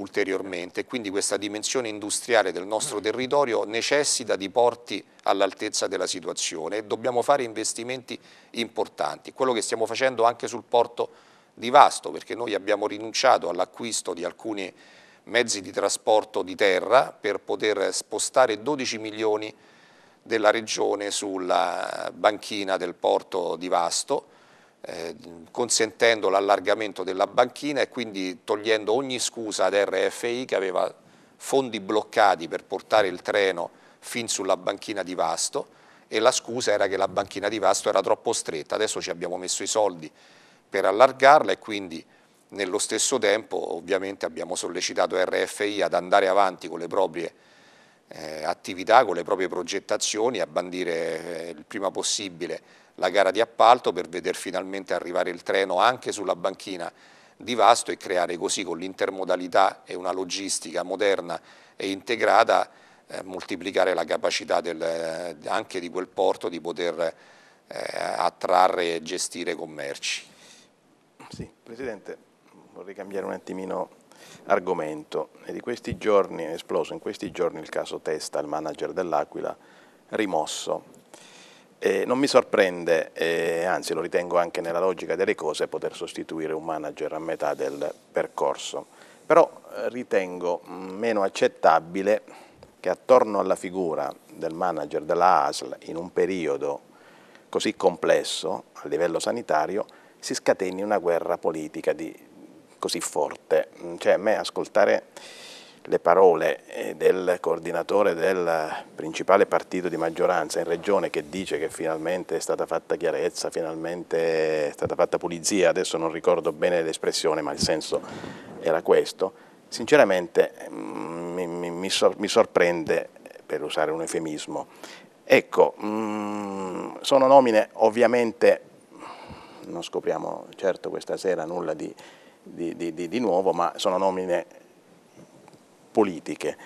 ulteriormente. Quindi questa dimensione industriale del nostro territorio necessita di porti all'altezza della situazione e dobbiamo fare investimenti importanti. Quello che stiamo facendo anche sul porto di Vasto, perché noi abbiamo rinunciato all'acquisto di alcuni mezzi di trasporto di terra per poter spostare 12 milioni della regione sulla banchina del porto di Vasto, eh, consentendo l'allargamento della banchina e quindi togliendo ogni scusa ad RFI che aveva fondi bloccati per portare il treno fin sulla banchina di Vasto e la scusa era che la banchina di Vasto era troppo stretta, adesso ci abbiamo messo i soldi per allargarla e quindi nello stesso tempo ovviamente abbiamo sollecitato RFI ad andare avanti con le proprie eh, attività, con le proprie progettazioni, a bandire eh, il prima possibile la gara di appalto per vedere finalmente arrivare il treno anche sulla banchina di Vasto e creare così con l'intermodalità e una logistica moderna e integrata eh, moltiplicare la capacità del, eh, anche di quel porto di poter eh, attrarre e gestire commerci. Sì, Presidente, vorrei cambiare un attimino argomento. È, giorni, è esploso in questi giorni il caso Testa, il manager dell'Aquila, rimosso eh, non mi sorprende, eh, anzi lo ritengo anche nella logica delle cose, poter sostituire un manager a metà del percorso, però eh, ritengo mm, meno accettabile che attorno alla figura del manager della ASL in un periodo così complesso a livello sanitario si scateni una guerra politica di, così forte. Mm, cioè a me ascoltare le parole eh, del coordinatore del principale partito di maggioranza in regione che dice che finalmente è stata fatta chiarezza, finalmente è stata fatta pulizia, adesso non ricordo bene l'espressione ma il senso era questo, sinceramente mm, mi, mi, mi sorprende, per usare un eufemismo, ecco, mm, sono nomine ovviamente, non scopriamo certo questa sera nulla di, di, di, di nuovo, ma sono nomine politiche,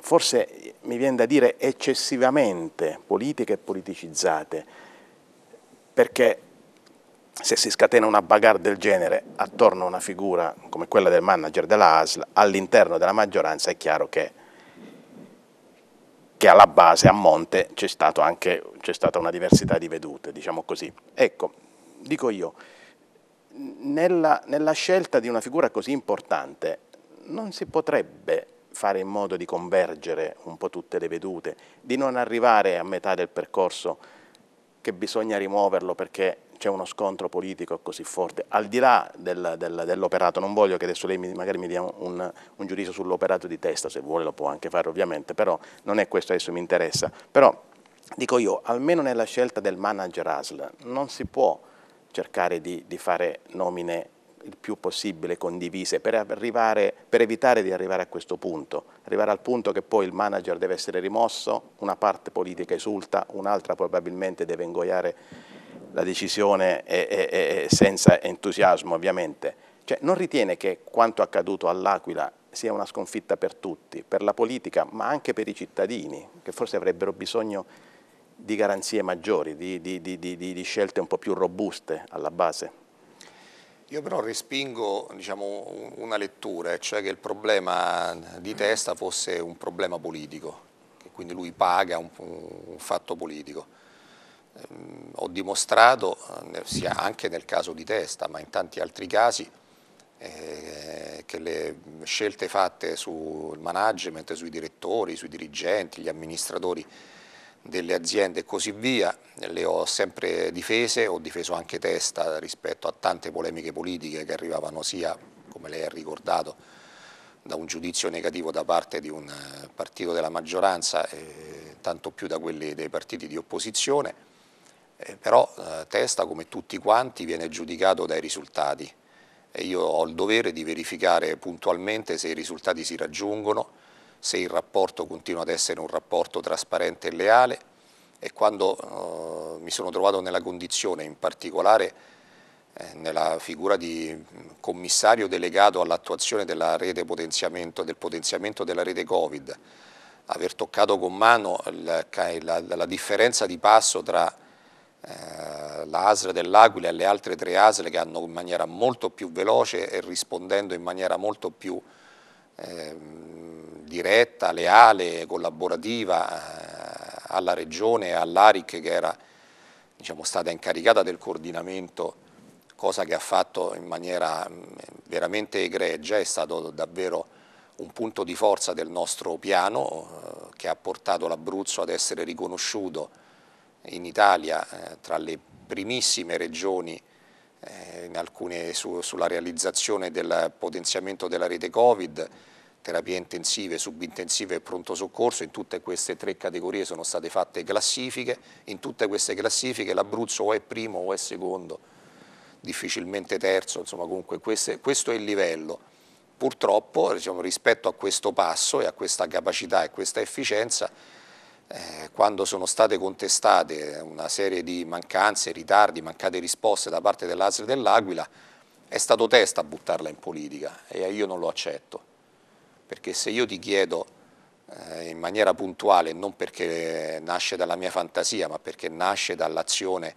forse mi viene da dire eccessivamente politiche e politicizzate, perché se si scatena una bagarre del genere attorno a una figura come quella del manager della ASL all'interno della maggioranza è chiaro che, che alla base, a monte, c'è stata una diversità di vedute, diciamo così. Ecco, dico io, nella, nella scelta di una figura così importante non si potrebbe fare in modo di convergere un po' tutte le vedute, di non arrivare a metà del percorso che bisogna rimuoverlo perché c'è uno scontro politico così forte, al di là del, del, dell'operato, non voglio che adesso lei mi, magari mi dia un, un giudizio sull'operato di testa, se vuole lo può anche fare ovviamente, però non è questo adesso mi interessa, però dico io, almeno nella scelta del manager ASL non si può cercare di, di fare nomine il più possibile condivise per, arrivare, per evitare di arrivare a questo punto, arrivare al punto che poi il manager deve essere rimosso, una parte politica esulta, un'altra probabilmente deve ingoiare la decisione e, e, e senza entusiasmo ovviamente. Cioè, non ritiene che quanto accaduto all'Aquila sia una sconfitta per tutti, per la politica, ma anche per i cittadini, che forse avrebbero bisogno di garanzie maggiori, di, di, di, di scelte un po' più robuste alla base? Io però respingo diciamo, una lettura, cioè che il problema di testa fosse un problema politico, che quindi lui paga un, un fatto politico. Ehm, ho dimostrato, eh, sia anche nel caso di testa, ma in tanti altri casi, eh, che le scelte fatte sul management, sui direttori, sui dirigenti, gli amministratori delle aziende e così via, le ho sempre difese, ho difeso anche testa rispetto a tante polemiche politiche che arrivavano sia, come lei ha ricordato, da un giudizio negativo da parte di un eh, partito della maggioranza, eh, tanto più da quelli dei partiti di opposizione, eh, però eh, Testa, come tutti quanti, viene giudicato dai risultati e io ho il dovere di verificare puntualmente se i risultati si raggiungono, se il rapporto continua ad essere un rapporto trasparente e leale e quando eh, mi sono trovato nella condizione, in particolare eh, nella figura di mm, commissario delegato all'attuazione della rete potenziamento, del potenziamento della rete Covid, aver toccato con mano la, la, la differenza di passo tra eh, l'ASR dell'Aquila e le altre tre ASL che hanno in maniera molto più veloce e rispondendo in maniera molto più Ehm, diretta, leale, collaborativa eh, alla Regione e all'ARIC che era diciamo, stata incaricata del coordinamento, cosa che ha fatto in maniera mm, veramente egregia, è stato davvero un punto di forza del nostro piano eh, che ha portato l'Abruzzo ad essere riconosciuto in Italia eh, tra le primissime regioni eh, alcune su, sulla realizzazione del potenziamento della rete Covid, terapie intensive, subintensive e pronto soccorso, in tutte queste tre categorie sono state fatte classifiche, in tutte queste classifiche l'Abruzzo o è primo o è secondo, difficilmente terzo, insomma comunque queste, questo è il livello. Purtroppo diciamo, rispetto a questo passo e a questa capacità e questa efficienza eh, quando sono state contestate una serie di mancanze, ritardi, mancate risposte da parte dell'Asri dell'Aquila, è stato testa a buttarla in politica e io non lo accetto, perché se io ti chiedo eh, in maniera puntuale, non perché nasce dalla mia fantasia, ma perché nasce dall'azione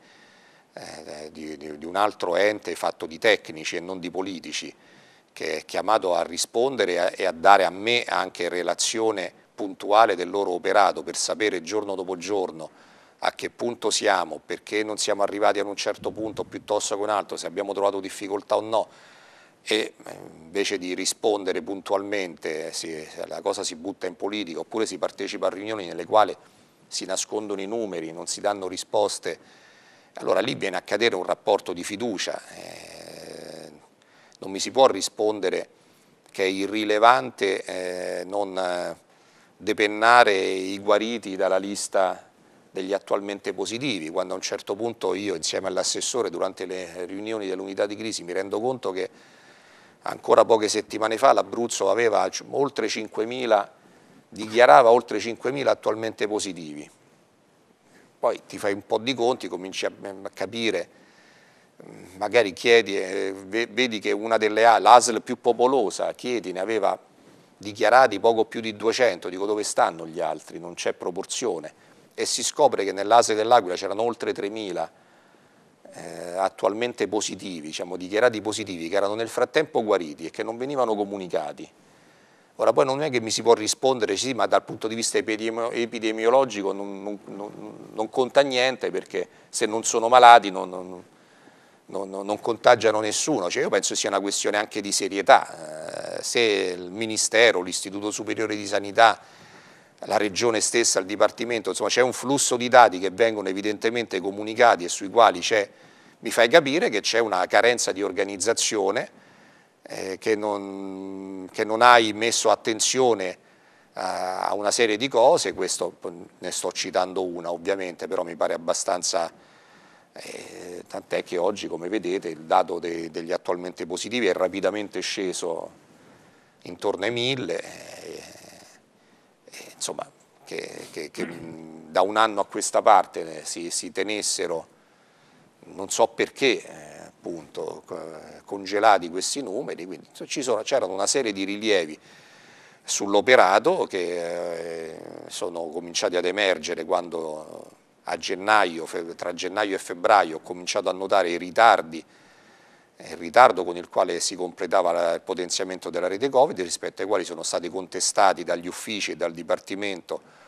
eh, di, di, di un altro ente fatto di tecnici e non di politici, che è chiamato a rispondere e a dare a me anche relazione puntuale del loro operato per sapere giorno dopo giorno a che punto siamo, perché non siamo arrivati ad un certo punto piuttosto che un altro, se abbiamo trovato difficoltà o no, e eh, invece di rispondere puntualmente eh, se la cosa si butta in politica oppure si partecipa a riunioni nelle quali si nascondono i numeri, non si danno risposte, allora lì viene a cadere un rapporto di fiducia, eh, non mi si può rispondere che è irrilevante, non depennare i guariti dalla lista degli attualmente positivi, quando a un certo punto io insieme all'assessore durante le riunioni dell'unità di crisi mi rendo conto che ancora poche settimane fa l'Abruzzo aveva oltre 5.000, dichiarava oltre 5.000 attualmente positivi. Poi ti fai un po' di conti, cominci a capire, magari chiedi, eh, vedi che una delle ASL più popolosa, chiedi, ne aveva dichiarati poco più di 200, dico dove stanno gli altri, non c'è proporzione e si scopre che nell'Ase dell'Aquila c'erano oltre 3.000 eh, attualmente positivi, diciamo, dichiarati positivi, che erano nel frattempo guariti e che non venivano comunicati. Ora poi non è che mi si può rispondere, sì, ma dal punto di vista epidemiologico non, non, non, non conta niente perché se non sono malati non, non, non, contagiano nessuno, cioè io penso sia una questione anche di serietà, eh, se il Ministero, l'Istituto Superiore di Sanità, la Regione stessa, il Dipartimento, insomma c'è un flusso di dati che vengono evidentemente comunicati e sui quali mi fai capire che c'è una carenza di organizzazione, eh, che, non, che, non, hai messo attenzione a, eh, a una serie di cose, questo ne sto citando una ovviamente, però mi pare abbastanza eh, tant'è che oggi, come vedete, il dato de degli attualmente positivi è rapidamente sceso intorno ai 1000, eh, eh, insomma, che, che, che da un anno a questa parte si, si tenessero, non so perché, eh, appunto, congelati questi numeri, quindi c'erano una serie di rilievi sull'operato che eh, sono cominciati ad emergere quando a gennaio, tra gennaio e febbraio, ho cominciato a notare i ritardi eh, il ritardo con il quale si completava il potenziamento della rete Covid rispetto ai quali sono stati contestati dagli uffici e dal Dipartimento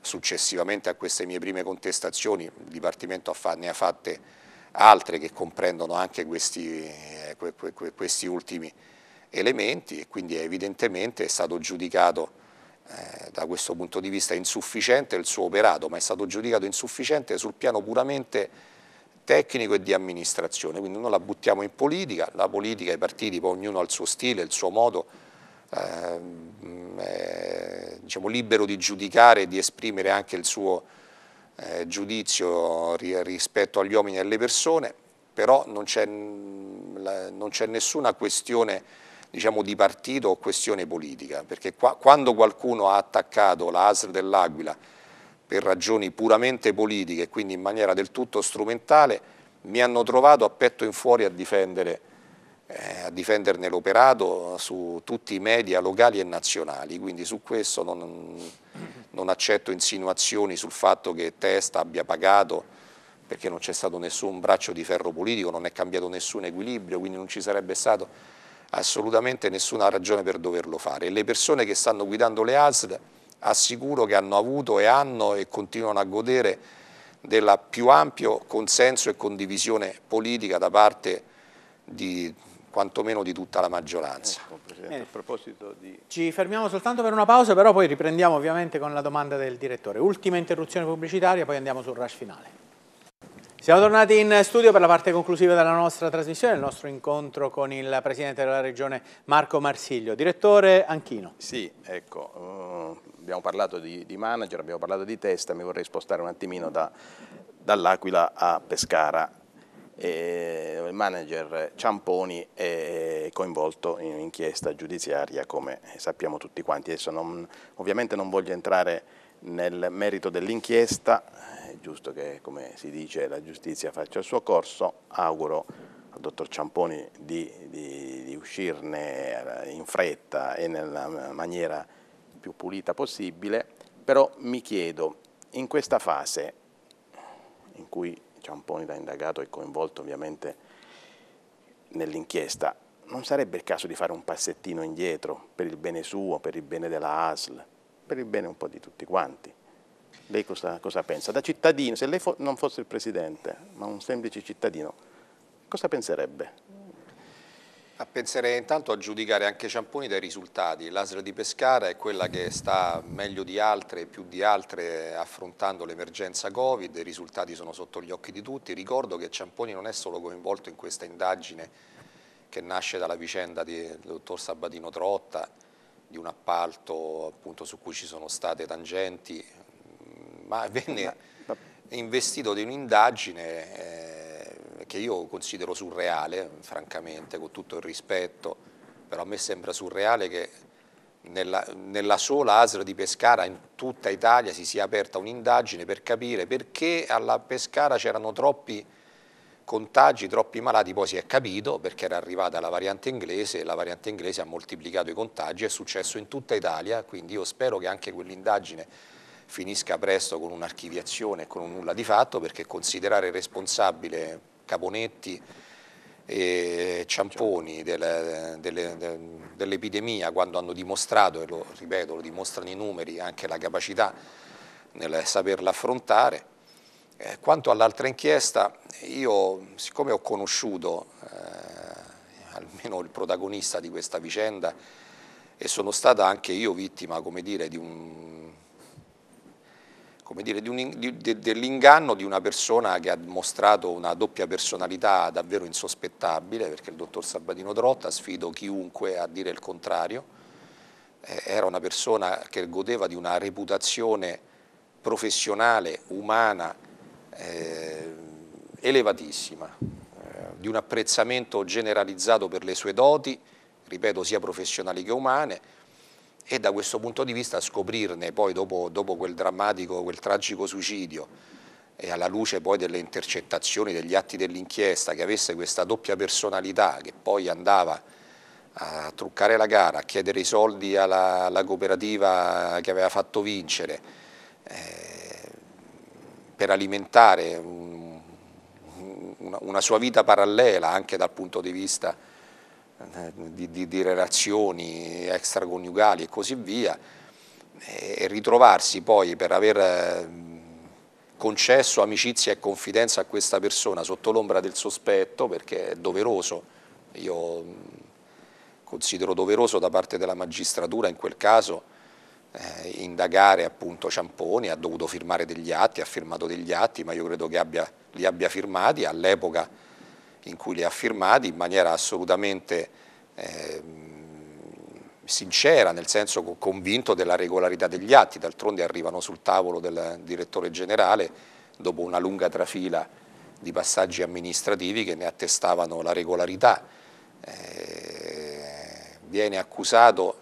successivamente a queste mie prime contestazioni, il Dipartimento ne ha fatte altre che comprendono anche questi, eh, questi ultimi elementi e quindi evidentemente è stato giudicato eh, da questo punto di vista insufficiente il suo operato, ma è stato giudicato insufficiente sul piano puramente tecnico e di amministrazione, quindi noi la buttiamo in politica, la politica, i partiti, poi ognuno ha il suo stile, il suo modo, ehm, diciamo, libero di giudicare e di esprimere anche il suo eh, giudizio rispetto agli uomini e alle persone, però non c'è mm, nessuna questione diciamo, di partito o questione politica, perché qua, quando qualcuno ha attaccato l'ASR dell'Aquila per ragioni puramente politiche quindi in maniera del tutto strumentale, mi hanno trovato a petto in fuori a, difendere, eh, a difenderne l'operato su tutti i media locali e nazionali, quindi su questo non, non accetto insinuazioni sul fatto che Testa abbia pagato perché non c'è stato nessun braccio di ferro politico, non è cambiato nessun equilibrio, quindi non ci sarebbe stato assolutamente nessuna ragione per doverlo fare. le persone che stanno guidando le ASL assicuro che hanno avuto e hanno e continuano a godere del più ampio consenso e condivisione politica da parte di quantomeno di tutta la maggioranza. Eh, di... Ci fermiamo soltanto per una pausa, però poi riprendiamo ovviamente con la domanda del direttore. Ultima interruzione pubblicitaria, poi andiamo sul rush finale. Siamo tornati in studio per la parte conclusiva della nostra trasmissione, il nostro incontro con il Presidente della Regione Marco Marsiglio. Direttore Anchino. Sì, ecco, eh, abbiamo parlato di, di manager, abbiamo parlato di testa, mi vorrei spostare un attimino da, dall'Aquila a Pescara. E il manager Ciamponi è coinvolto in un'inchiesta giudiziaria come sappiamo tutti quanti. Adesso non, ovviamente non voglio entrare nel merito dell'inchiesta, è giusto che come si dice la giustizia faccia il suo corso, auguro al dottor Ciamponi di, di, di uscirne eh, in fretta e nella maniera più pulita possibile, però mi chiedo, in questa fase in cui Ciamponi da indagato è coinvolto ovviamente nell'inchiesta, non sarebbe il caso di fare un passettino indietro per il bene suo, per il bene della ASL, per il bene un po' di tutti quanti. Lei cosa, cosa pensa? Da cittadino, se lei fo non fosse il Presidente, ma un semplice cittadino, cosa penserebbe? A pensare intanto a giudicare anche Ciamponi dai risultati. L'Asra di Pescara è quella che sta meglio di altre e più di altre affrontando l'emergenza Covid, i risultati sono sotto gli occhi di tutti. Ricordo che Ciamponi non è solo coinvolto in questa indagine che nasce dalla vicenda del dottor Sabatino Trotta di un appalto appunto, su cui ci sono state tangenti, mm, ma venne investito di un'indagine eh, che io considero surreale, francamente, con tutto il rispetto, però a me sembra surreale che nella, nella sola Asra di Pescara, in tutta Italia, si sia aperta un'indagine per capire perché alla Pescara c'erano troppi contagi, troppi malati, poi si è capito perché era arrivata la variante inglese e la variante inglese ha moltiplicato i contagi, è successo in tutta Italia, quindi io spero che anche quell'indagine finisca presto con un'archiviazione e con un nulla di fatto perché considerare responsabile Caponetti e Ciamponi dell'epidemia quando hanno dimostrato, e lo ripeto, lo dimostrano i numeri, anche la capacità nel saperla affrontare eh, quanto all'altra inchiesta, io siccome ho conosciuto eh, almeno il protagonista di questa vicenda e sono stata anche io vittima, come dire, di un come dire, dell'inganno di una persona che ha mostrato una doppia personalità davvero insospettabile, perché il dottor Sabatino Trotta, sfido chiunque a dire il contrario, eh, era una persona che godeva di una reputazione professionale, umana, eh, elevatissima, eh, di un apprezzamento generalizzato per le sue doti, ripeto, sia professionali che umane, e da questo punto di vista scoprirne poi dopo, dopo quel drammatico, quel tragico suicidio e alla luce poi delle intercettazioni, degli atti dell'inchiesta, che avesse questa doppia personalità che poi andava a truccare la gara, a chiedere i soldi alla, alla cooperativa che aveva fatto vincere, eh, per alimentare un, una, una, sua vita parallela anche dal punto di vista eh, di, di, di relazioni extraconiugali e così via eh, e ritrovarsi poi per aver eh, concesso amicizia e confidenza a questa persona sotto l'ombra del sospetto perché è doveroso, io mm, considero doveroso da parte della magistratura in quel caso eh, indagare appunto Ciamponi, ha dovuto firmare degli atti, ha firmato degli atti, ma io credo che abbia, li abbia firmati all'epoca in cui li ha firmati in maniera assolutamente eh, sincera, nel senso convinto della regolarità degli atti, d'altronde arrivano sul tavolo del direttore generale dopo una lunga trafila di passaggi amministrativi che ne attestavano la regolarità. Eh, viene accusato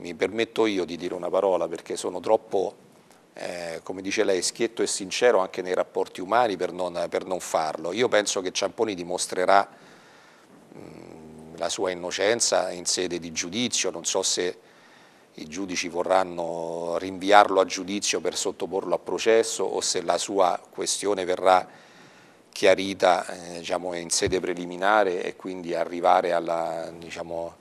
mi permetto io di dire una parola perché sono troppo eh, come dice lei, schietto e sincero anche nei rapporti umani per non, per non farlo. Io penso che Ciamponi dimostrerà mh, mm, la sua innocenza in sede di giudizio, non so se i giudici vorranno rinviarlo a giudizio per sottoporlo a processo o se la sua questione verrà chiarita eh, diciamo, in sede preliminare e quindi arrivare alla, diciamo,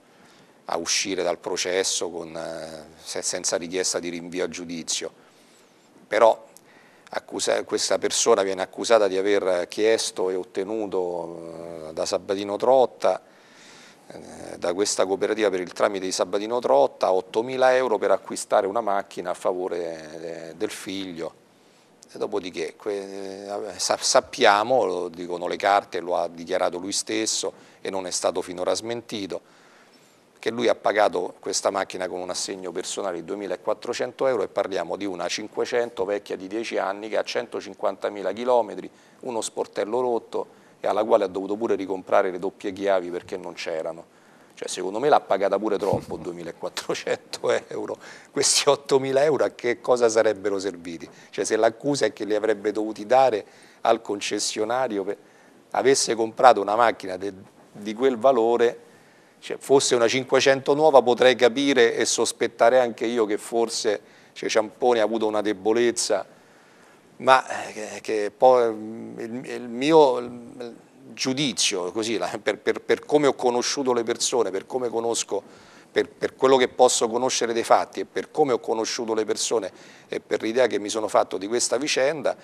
a uscire dal processo con, eh, senza richiesta di rinvio a giudizio. Però accusa, questa persona viene accusata di aver chiesto e ottenuto eh, da Sabatino Trotta, eh, da questa cooperativa per il tramite di Sabatino Trotta, 8.000 euro per acquistare una macchina a favore del figlio. dopodiché sappiamo, lo dicono le carte, lo ha dichiarato lui stesso e non è stato finora smentito, che lui ha pagato questa macchina con un assegno personale di 2.400 euro e parliamo di una 500 vecchia di 10 anni che ha 150.000 km, uno sportello rotto e alla quale ha dovuto pure ricomprare le doppie chiavi perché non c'erano. Cioè, secondo me l'ha pagata pure troppo 2.400 euro, questi 8.000 euro a che cosa sarebbero serviti? Cioè, se l'accusa è che li avrebbe dovuti dare al concessionario, per... avesse comprato una macchina de... di quel valore cioè, fosse una 500 nuova potrei capire e sospettare anche io che forse cioè, Ciampone ha avuto una debolezza, ma eh, che, che poi mm, il, il mio giudizio, così, per, per, per, come ho conosciuto le persone, per come conosco, per, per, quello che posso conoscere dei fatti e per come ho conosciuto le persone e per l'idea che mi sono fatto di questa vicenda,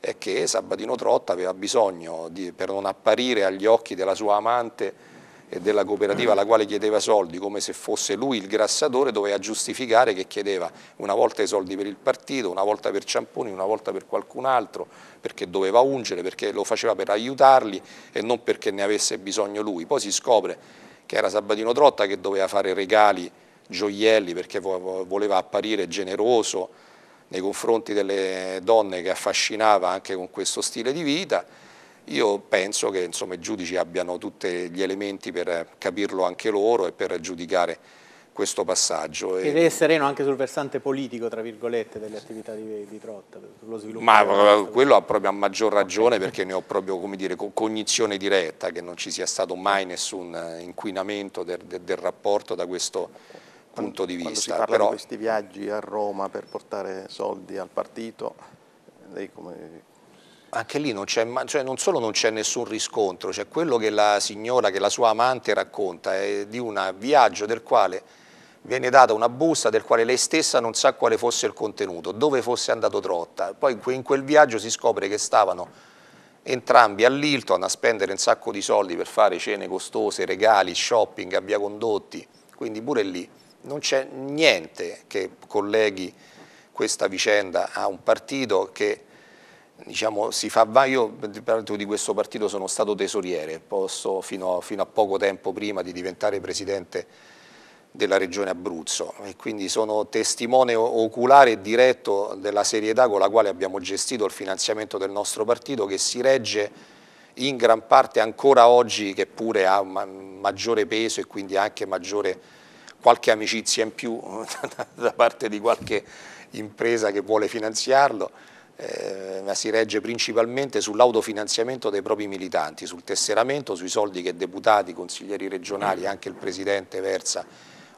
è che Sabatino Trotta aveva bisogno, di, per non apparire agli occhi della sua amante, e della cooperativa alla quale chiedeva soldi come se fosse lui il grassatore doveva giustificare che chiedeva una volta i soldi per il partito, una volta per Ciamponi, una volta per qualcun altro perché doveva ungere, perché lo faceva per aiutarli e non perché ne avesse bisogno lui. Poi si scopre che era Sabatino Trotta che doveva fare regali, gioielli perché voleva apparire generoso nei confronti delle donne che affascinava anche con questo stile di vita io penso che insomma, i giudici abbiano tutti gli elementi per capirlo anche loro e per giudicare questo passaggio. Ed è sereno anche sul versante politico, tra virgolette, delle attività di, di Trotta, sullo sviluppo. Ma eh, quello ha proprio a maggior ragione okay. perché ne ho proprio, come dire, cognizione diretta, che non ci sia stato mai nessun eh, inquinamento del, del, del rapporto da questo punto di vista. Quando si Però... di questi viaggi a Roma per portare soldi al partito, lei come anche lì non, cioè non solo non c'è nessun riscontro, cioè quello che la signora, che la sua amante racconta, è di un viaggio del quale viene data una busta del quale lei stessa non sa quale fosse il contenuto, dove fosse andato Trotta. Poi in quel viaggio si scopre che stavano entrambi all'Hilton a spendere un sacco di soldi per fare cene costose, regali, shopping a via condotti, quindi pure lì non c'è niente che colleghi questa vicenda a un partito che diciamo, si fa io di questo partito sono stato tesoriere, posso fino, fino a poco tempo prima di diventare presidente della regione Abruzzo e quindi sono testimone oculare e diretto della serietà con la quale abbiamo gestito il finanziamento del nostro partito che si regge in gran parte ancora oggi che pure ha ma maggiore peso e quindi anche maggiore qualche amicizia in più da parte di qualche impresa che vuole finanziarlo eh, ma si regge principalmente sull'autofinanziamento dei propri militanti, sul tesseramento, sui soldi che deputati, consiglieri regionali e anche il Presidente versa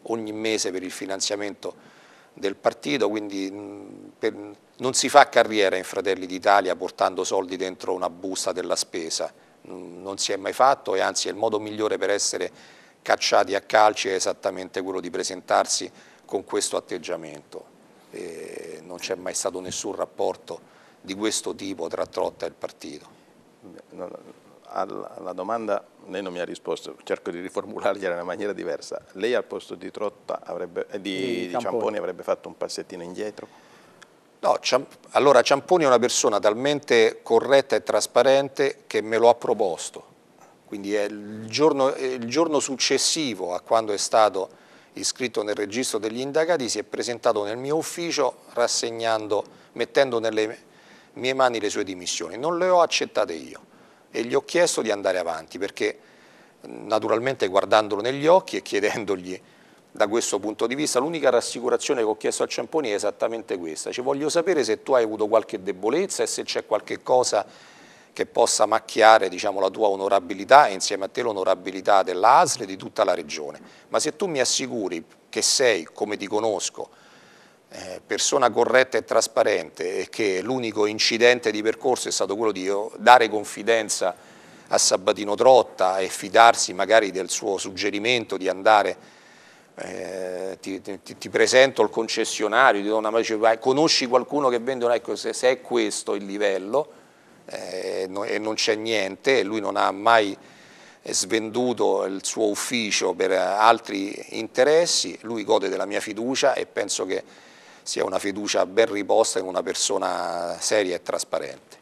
ogni mese per il finanziamento del partito, quindi per, non si fa carriera in Fratelli d'Italia portando soldi dentro una busta della spesa, non si è mai fatto e anzi è il modo migliore per essere cacciati a calci è esattamente quello di presentarsi con questo atteggiamento eh, non c'è mai stato nessun rapporto di questo tipo tra Trotta e il partito. Alla domanda lei non mi ha risposto, cerco di riformulargliela in una maniera diversa. Lei al posto di, Trotta avrebbe, eh, di, di Ciamponi avrebbe fatto un passettino indietro? No, allora Ciamponi è una persona talmente corretta e trasparente che me lo ha proposto, quindi è il giorno, il giorno successivo a quando è stato iscritto nel registro degli indagati, si è presentato nel mio ufficio mettendo nelle mie mani le sue dimissioni. Non le ho accettate io e gli ho chiesto di andare avanti perché naturalmente guardandolo negli occhi e chiedendogli da questo punto di vista, l'unica rassicurazione che ho chiesto a Ciamponi è esattamente questa, ci voglio sapere se tu hai avuto qualche debolezza e se c'è qualche cosa che possa macchiare diciamo, la tua onorabilità e insieme a te l'onorabilità dell'ASL e di tutta la regione. Ma se tu mi assicuri che sei, come ti conosco, eh, persona corretta e trasparente e che l'unico incidente di percorso è stato quello di dare confidenza a Sabatino Trotta e fidarsi magari del suo suggerimento di andare, eh, ti, ti, ti, presento il concessionario, ti do una magia, conosci qualcuno che vende un ecco, se, se è questo il livello, eh, e non c'è niente, lui non ha mai svenduto il suo ufficio per altri interessi, lui gode della mia fiducia e penso che sia una fiducia ben riposta in una persona seria e trasparente.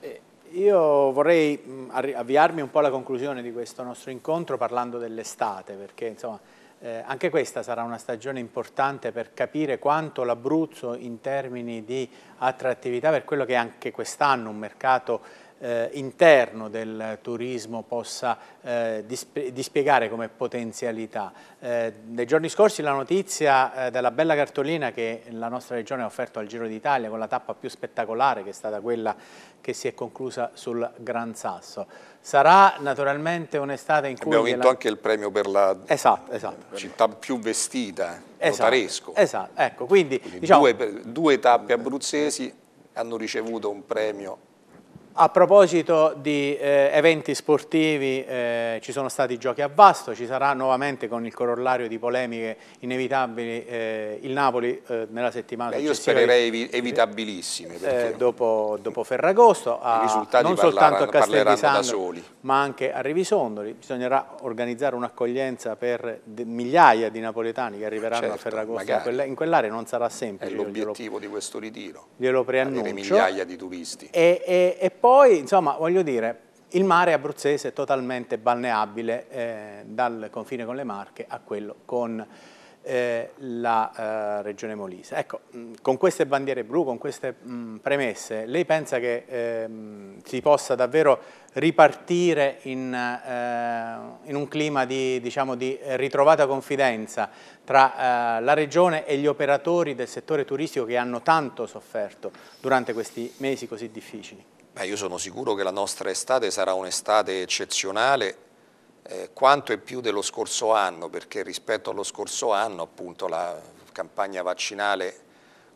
Eh, io vorrei avviarmi un po' alla conclusione di questo nostro incontro parlando dell'estate, perché insomma eh, anche questa sarà una stagione importante per capire quanto l'Abruzzo in termini di attrattività per quello che è anche quest'anno un mercato eh, interno del turismo possa eh, disp dispiegare come potenzialità. Eh, nei giorni scorsi la notizia eh, della bella cartolina che la nostra regione ha offerto al Giro d'Italia con la tappa più spettacolare che è stata quella che si è conclusa sul Gran Sasso. Sarà naturalmente un'estate in cui... Abbiamo vinto la... anche il premio per la esatto, esatto. città più vestita, esatto, notaresco. Esatto, ecco, quindi... quindi diciamo... due, due tappe abruzzesi hanno ricevuto un premio a proposito di eh, eventi sportivi, eh, ci sono stati giochi a Vasto, ci sarà nuovamente con il corollario di polemiche inevitabili eh, il Napoli eh, nella settimana Beh, successiva. Io spererei evi evitabilissime. Perché... Eh, dopo, dopo, Ferragosto, a, non soltanto a Castel di Sandro, ma anche a Rivisondoli. Bisognerà organizzare un'accoglienza per migliaia di napoletani che arriveranno certo, a Ferragosto in, quell'area. non sarà semplice. È l'obiettivo di questo ritiro. Glielo preannuncio. migliaia di turisti. E, e, e poi, insomma, voglio dire, il mare abruzzese è totalmente balneabile eh, dal confine con le Marche a quello con eh, la eh, regione Molise. Ecco, mh, mm, con queste bandiere blu, con queste mh, mm, premesse, lei pensa che mh, ehm, si possa davvero ripartire in, eh, in un clima di, diciamo, di, ritrovata confidenza tra eh, la regione e gli operatori del settore turistico che hanno tanto sofferto durante questi mesi così difficili? Beh, io sono sicuro che la nostra estate sarà un'estate eccezionale, eh, quanto e più dello scorso anno, perché rispetto allo scorso anno appunto la campagna vaccinale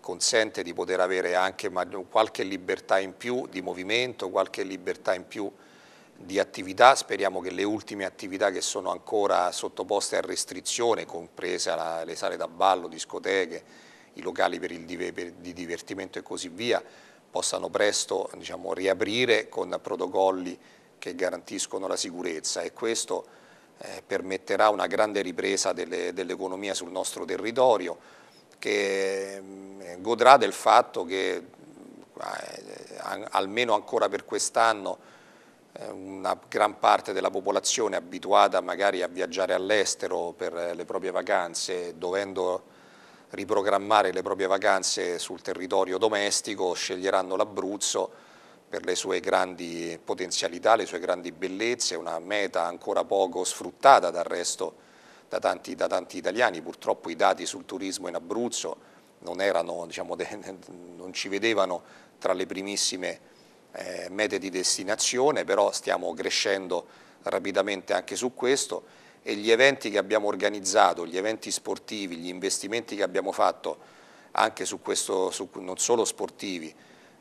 consente di poter avere anche qualche libertà in più di movimento, qualche libertà in più di attività, speriamo che le ultime attività che sono ancora sottoposte a restrizione, comprese la, le sale da ballo, discoteche, i locali per il, per, di divertimento e così via, possano presto diciamo, riaprire con protocolli che garantiscono la sicurezza e questo eh, permetterà una grande ripresa dell'economia dell sul nostro territorio che eh, godrà del fatto che eh, almeno ancora per quest'anno eh, una gran parte della popolazione abituata magari a viaggiare all'estero per eh, le proprie vacanze, dovendo riprogrammare le proprie vacanze sul territorio domestico, sceglieranno l'Abruzzo per le sue grandi potenzialità, le sue grandi bellezze, una meta ancora poco sfruttata dal resto da tanti, da tanti italiani, purtroppo i dati sul turismo in Abruzzo non, erano, diciamo, non ci vedevano tra le primissime eh, mete di destinazione, però stiamo crescendo rapidamente anche su questo e gli eventi che abbiamo organizzato, gli eventi sportivi, gli investimenti che abbiamo fatto anche su questo, su, non solo sportivi,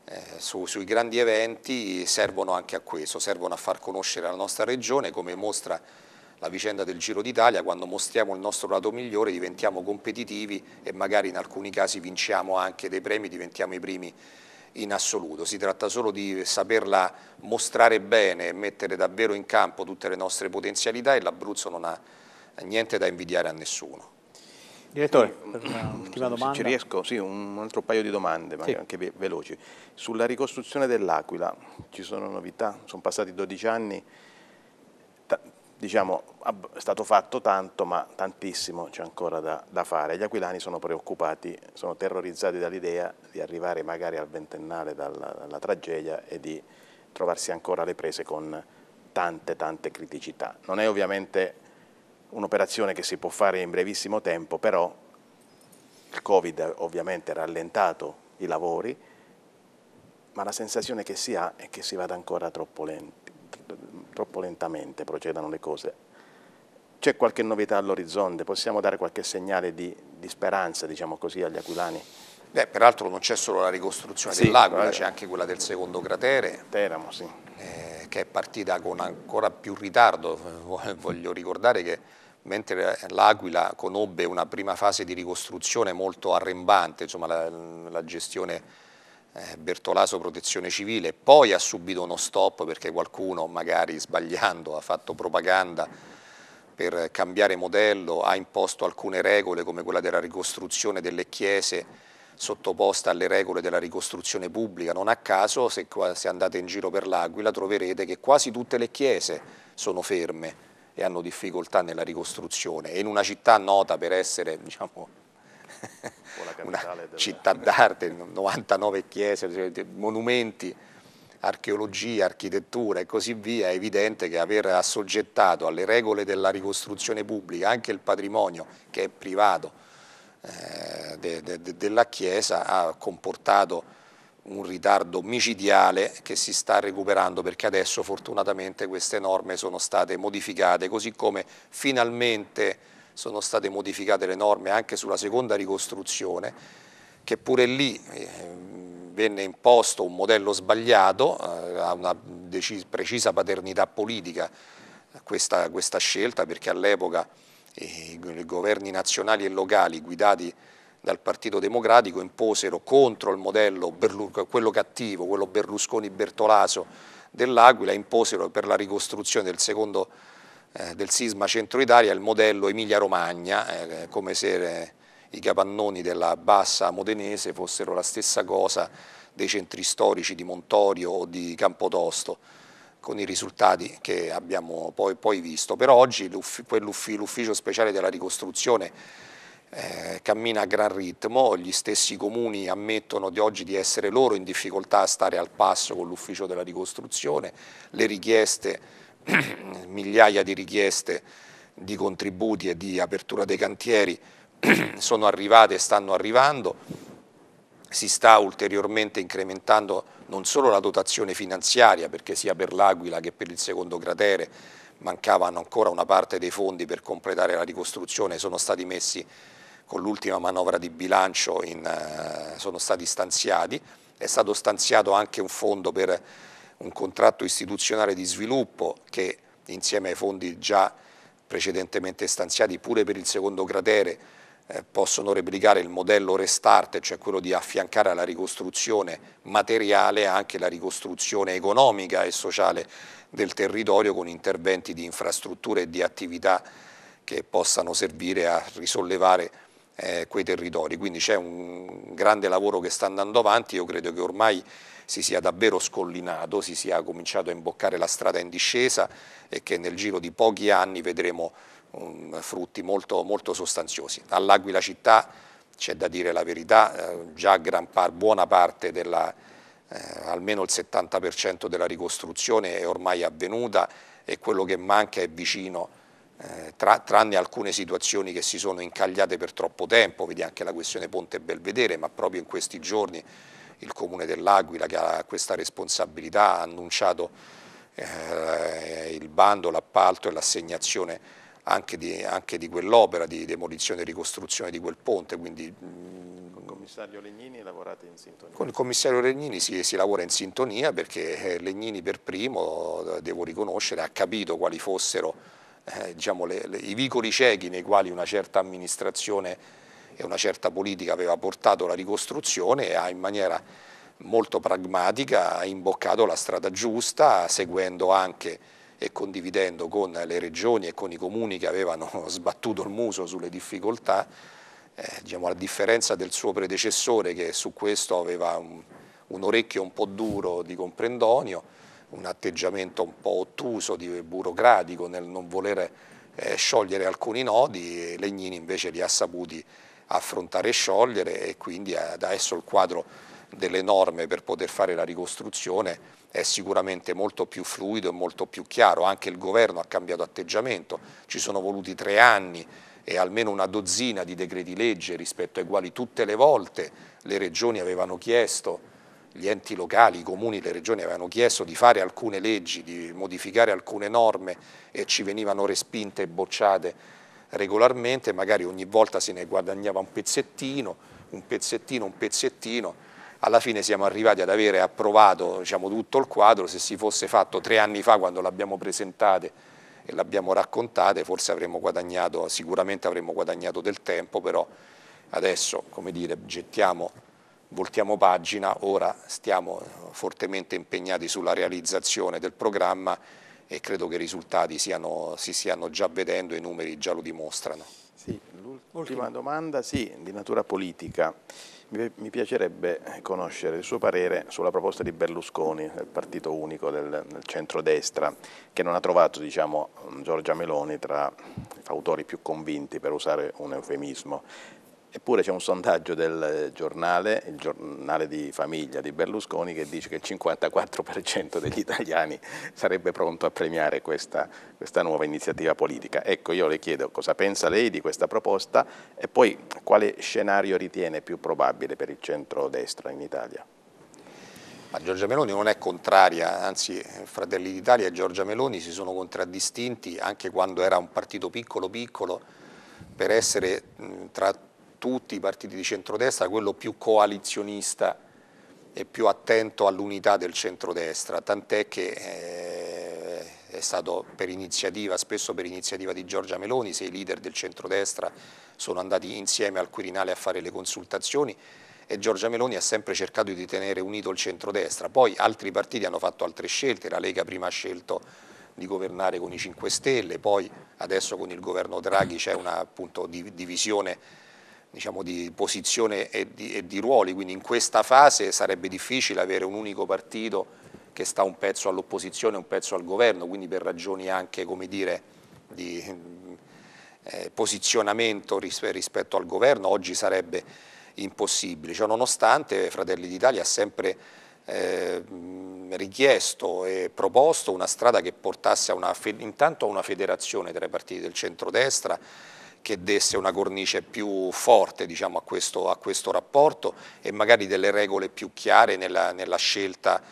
eh, su, sui grandi eventi servono anche a questo, servono a far conoscere la nostra regione come mostra la vicenda del Giro d'Italia, quando mostriamo il nostro lato migliore diventiamo competitivi e magari in alcuni casi vinciamo anche dei premi, diventiamo i primi in assoluto, si tratta solo di saperla mostrare bene e mettere davvero in campo tutte le nostre potenzialità e l'Abruzzo non ha niente da invidiare a nessuno. Direttore, mm, un'ultima domanda. Se ci riesco, sì, un altro paio di domande, ma sì. anche veloci. Sulla ricostruzione dell'Aquila, ci sono novità? Sono passati 12 anni, diciamo, è stato fatto tanto, ma tantissimo c'è ancora da, da, fare. Gli aquilani sono preoccupati, sono terrorizzati dall'idea di arrivare magari al ventennale dalla, dalla, tragedia e di trovarsi ancora alle prese con tante, tante criticità. Non è ovviamente un'operazione che si può fare in brevissimo tempo, però il Covid ovviamente ha rallentato i lavori, ma la sensazione che si ha è che si vada ancora troppo lenti troppo lentamente procedano le cose. C'è qualche novità all'orizzonte? Possiamo dare qualche segnale di, di speranza, diciamo così, agli aquilani? Beh, peraltro non c'è solo la ricostruzione sì, dell'Aquila, c'è anche quella del secondo cratere. Teramo, sì. Eh, che è partita con ancora più ritardo. Voglio ricordare che mentre l'Aquila conobbe una prima fase di ricostruzione molto arrembante, insomma la, la gestione eh, Bertolaso protezione civile, poi ha subito uno stop perché qualcuno magari sbagliando ha fatto propaganda per cambiare modello, ha imposto alcune regole come quella della ricostruzione delle chiese sottoposta alle regole della ricostruzione pubblica. Non a caso se, andate in giro per l'Aquila troverete che quasi tutte le chiese sono ferme e hanno difficoltà nella ricostruzione e in una città nota per essere diciamo, una città d'arte, 99 chiese, cioè, monumenti, archeologia, architettura e così via, è evidente che aver assoggettato alle regole della ricostruzione pubblica anche il patrimonio che è privato eh, de, de, della Chiesa ha comportato un ritardo micidiale che si sta recuperando perché adesso fortunatamente queste norme sono state modificate così come finalmente sono state modificate le norme anche sulla seconda ricostruzione, che pure lì eh, venne imposto un modello sbagliato, ha eh, una precisa paternità politica questa, questa scelta, perché all'epoca eh, i governi nazionali e locali guidati dal Partito Democratico imposero contro il modello, quello cattivo, quello Berlusconi-Bertolaso dell'Aquila, imposero per la ricostruzione del secondo eh, del sisma centro Italia il modello Emilia-Romagna, eh, come se eh, i capannoni della bassa modenese fossero la stessa cosa dei centri storici di Montorio o di Campotosto, con i risultati che abbiamo poi, poi visto. Per oggi l'ufficio speciale della ricostruzione eh, cammina a gran ritmo, gli stessi comuni ammettono di oggi di essere loro in difficoltà a stare al passo con l'ufficio della ricostruzione, le richieste migliaia di richieste di contributi e di apertura dei cantieri sono arrivate e stanno arrivando, si sta ulteriormente incrementando non solo la dotazione finanziaria perché sia per l'Aquila che per il secondo cratere mancavano ancora una parte dei fondi per completare la ricostruzione, sono stati messi con l'ultima manovra di bilancio, in, eh, sono stati stanziati, è stato stanziato anche un fondo per un contratto istituzionale di sviluppo che insieme ai fondi già precedentemente stanziati pure per il secondo cratere eh, possono replicare il modello restart, cioè quello di affiancare alla ricostruzione materiale anche la ricostruzione economica e sociale del territorio con interventi di infrastrutture e di attività che possano servire a risollevare eh, quei territori. Quindi c'è un grande lavoro che sta andando avanti, io credo che ormai si sia davvero scollinato, si sia cominciato a imboccare la strada in discesa e che nel giro di pochi anni vedremo um, frutti molto, molto sostanziosi. All'Aquila città c'è da dire la verità, eh, già par, buona parte della, eh, almeno il 70% della ricostruzione è ormai avvenuta e quello che manca è vicino eh, tra, tranne alcune situazioni che si sono incagliate per troppo tempo, vedi anche la questione Ponte Belvedere, ma proprio in questi giorni il Comune dell'Aquila che ha questa responsabilità ha annunciato eh, il bando, l'appalto e l'assegnazione anche di, di quell'opera di demolizione e ricostruzione di quel ponte. Quindi, con mm, il commissario Legnini lavorate in sintonia? Con il commissario Legnini si, si lavora in sintonia perché eh, Legnini per primo, eh, devo riconoscere, ha capito quali fossero eh, diciamo, le, le, i vicoli ciechi nei quali una certa amministrazione e una certa politica aveva portato alla ricostruzione e ha in maniera molto pragmatica ha imboccato la strada giusta seguendo anche e condividendo con le regioni e con i comuni che avevano sbattuto il muso sulle difficoltà, eh, diciamo, a differenza del suo predecessore che su questo aveva un, un orecchio un po' duro di comprendonio, un atteggiamento un po' ottuso, di burocratico nel non voler eh, sciogliere alcuni nodi, Legnini invece li ha saputi affrontare e sciogliere e quindi adesso il quadro delle norme per poter fare la ricostruzione è sicuramente molto più fluido e molto più chiaro, anche il governo ha cambiato atteggiamento, ci sono voluti tre anni e almeno una dozzina di decreti legge rispetto ai quali tutte le volte le regioni avevano chiesto, gli enti locali, i comuni, le regioni avevano chiesto di fare alcune leggi, di modificare alcune norme e ci venivano respinte e bocciate regolarmente, magari ogni volta se ne guadagnava un pezzettino, un pezzettino, un pezzettino, alla fine siamo arrivati ad avere approvato diciamo, tutto il quadro, se si fosse fatto tre anni fa quando l'abbiamo presentate e l'abbiamo raccontate forse avremmo guadagnato, sicuramente avremmo guadagnato del tempo, però adesso come dire, gettiamo, voltiamo pagina, ora stiamo fortemente impegnati sulla realizzazione del programma e credo che i risultati siano, si stiano già vedendo, i numeri già lo dimostrano. Sì, l'ultima domanda, sì, di natura politica. Mi piacerebbe conoscere il suo parere sulla proposta di Berlusconi, del partito unico del, del centrodestra, che non ha trovato diciamo, mm, Giorgia Meloni tra autori più convinti, per usare un eufemismo. Eppure c'è un sondaggio del eh, giornale, il giornale di famiglia di Berlusconi, che dice che il 54% degli italiani sarebbe pronto a premiare questa, questa nuova iniziativa politica. Ecco, io le chiedo cosa pensa lei di questa proposta e poi quale scenario ritiene più probabile per il centro-destra in Italia? Ma Giorgia Meloni non è contraria, anzi Fratelli d'Italia e Giorgia Meloni si sono contraddistinti anche quando era un partito piccolo piccolo per essere tra tutti i partiti di centrodestra quello più coalizionista e più attento all'unità del centrodestra, tant'è che eh, è stato per iniziativa, spesso per iniziativa di Giorgia Meloni, se i leader del centrodestra sono andati insieme al Quirinale a fare le consultazioni e Giorgia Meloni ha sempre cercato di tenere unito il centrodestra, poi altri partiti hanno fatto altre scelte, la Lega prima ha scelto di governare con i 5 Stelle, poi adesso con il governo Draghi c'è una appunto, divisione diciamo, di posizione e di, e di ruoli, quindi in questa fase sarebbe difficile avere un unico partito che sta un pezzo all'opposizione e un pezzo al governo, quindi per ragioni anche come dire, di eh, posizionamento ris rispetto al governo oggi sarebbe impossibile. Cioè, nonostante Fratelli d'Italia ha sempre eh, richiesto e proposto una strada che portasse a una intanto a una federazione tra i partiti del centrodestra che desse una cornice più forte diciamo, a, questo, a, questo, rapporto e magari delle regole più chiare nella, nella scelta,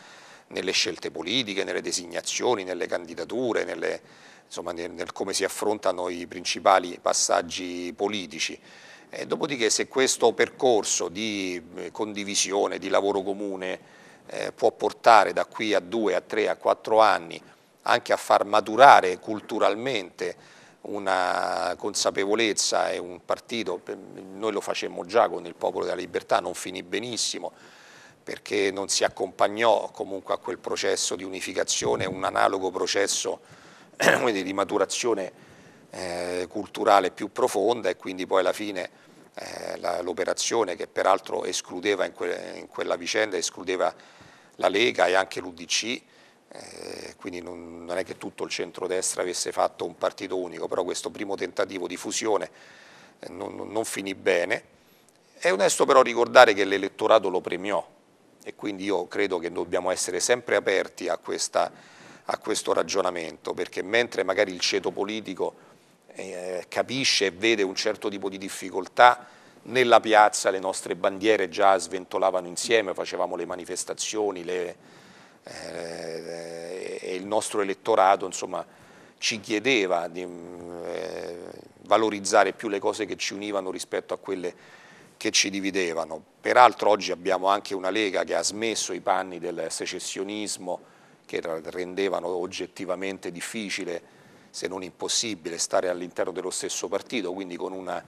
nelle scelte politiche, nelle designazioni, nelle candidature, nelle, insomma, nel, nel come si affrontano i principali passaggi politici. E dopodiché se questo percorso di eh, condivisione, di lavoro comune eh, può portare da qui a due, a tre, a quattro anni anche a far maturare culturalmente una consapevolezza e un partito, noi lo facemmo già con il Popolo della Libertà, non finì benissimo perché non si accompagnò comunque a quel processo di unificazione, un analogo processo di maturazione eh, culturale più profonda e quindi poi alla fine eh, l'operazione che peraltro escludeva in, que in, quella vicenda, escludeva la Lega e anche l'Udc, eh, quindi non, non, è che tutto il centrodestra avesse fatto un partito unico, però questo primo tentativo di fusione eh, non, non, non finì bene. È onesto però ricordare che l'elettorato lo premiò e quindi io credo che dobbiamo essere sempre aperti a, questa, a questo ragionamento, perché mentre magari il ceto politico eh, capisce e vede un certo tipo di difficoltà, nella piazza le nostre bandiere già sventolavano insieme, facevamo le manifestazioni, le, eh, eh, e il nostro elettorato insomma, ci chiedeva di eh, valorizzare più le cose che ci univano rispetto a quelle che ci dividevano. Peraltro oggi abbiamo anche una Lega che ha smesso i panni del secessionismo che rendevano oggettivamente difficile, se non impossibile, stare all'interno dello stesso partito, quindi con una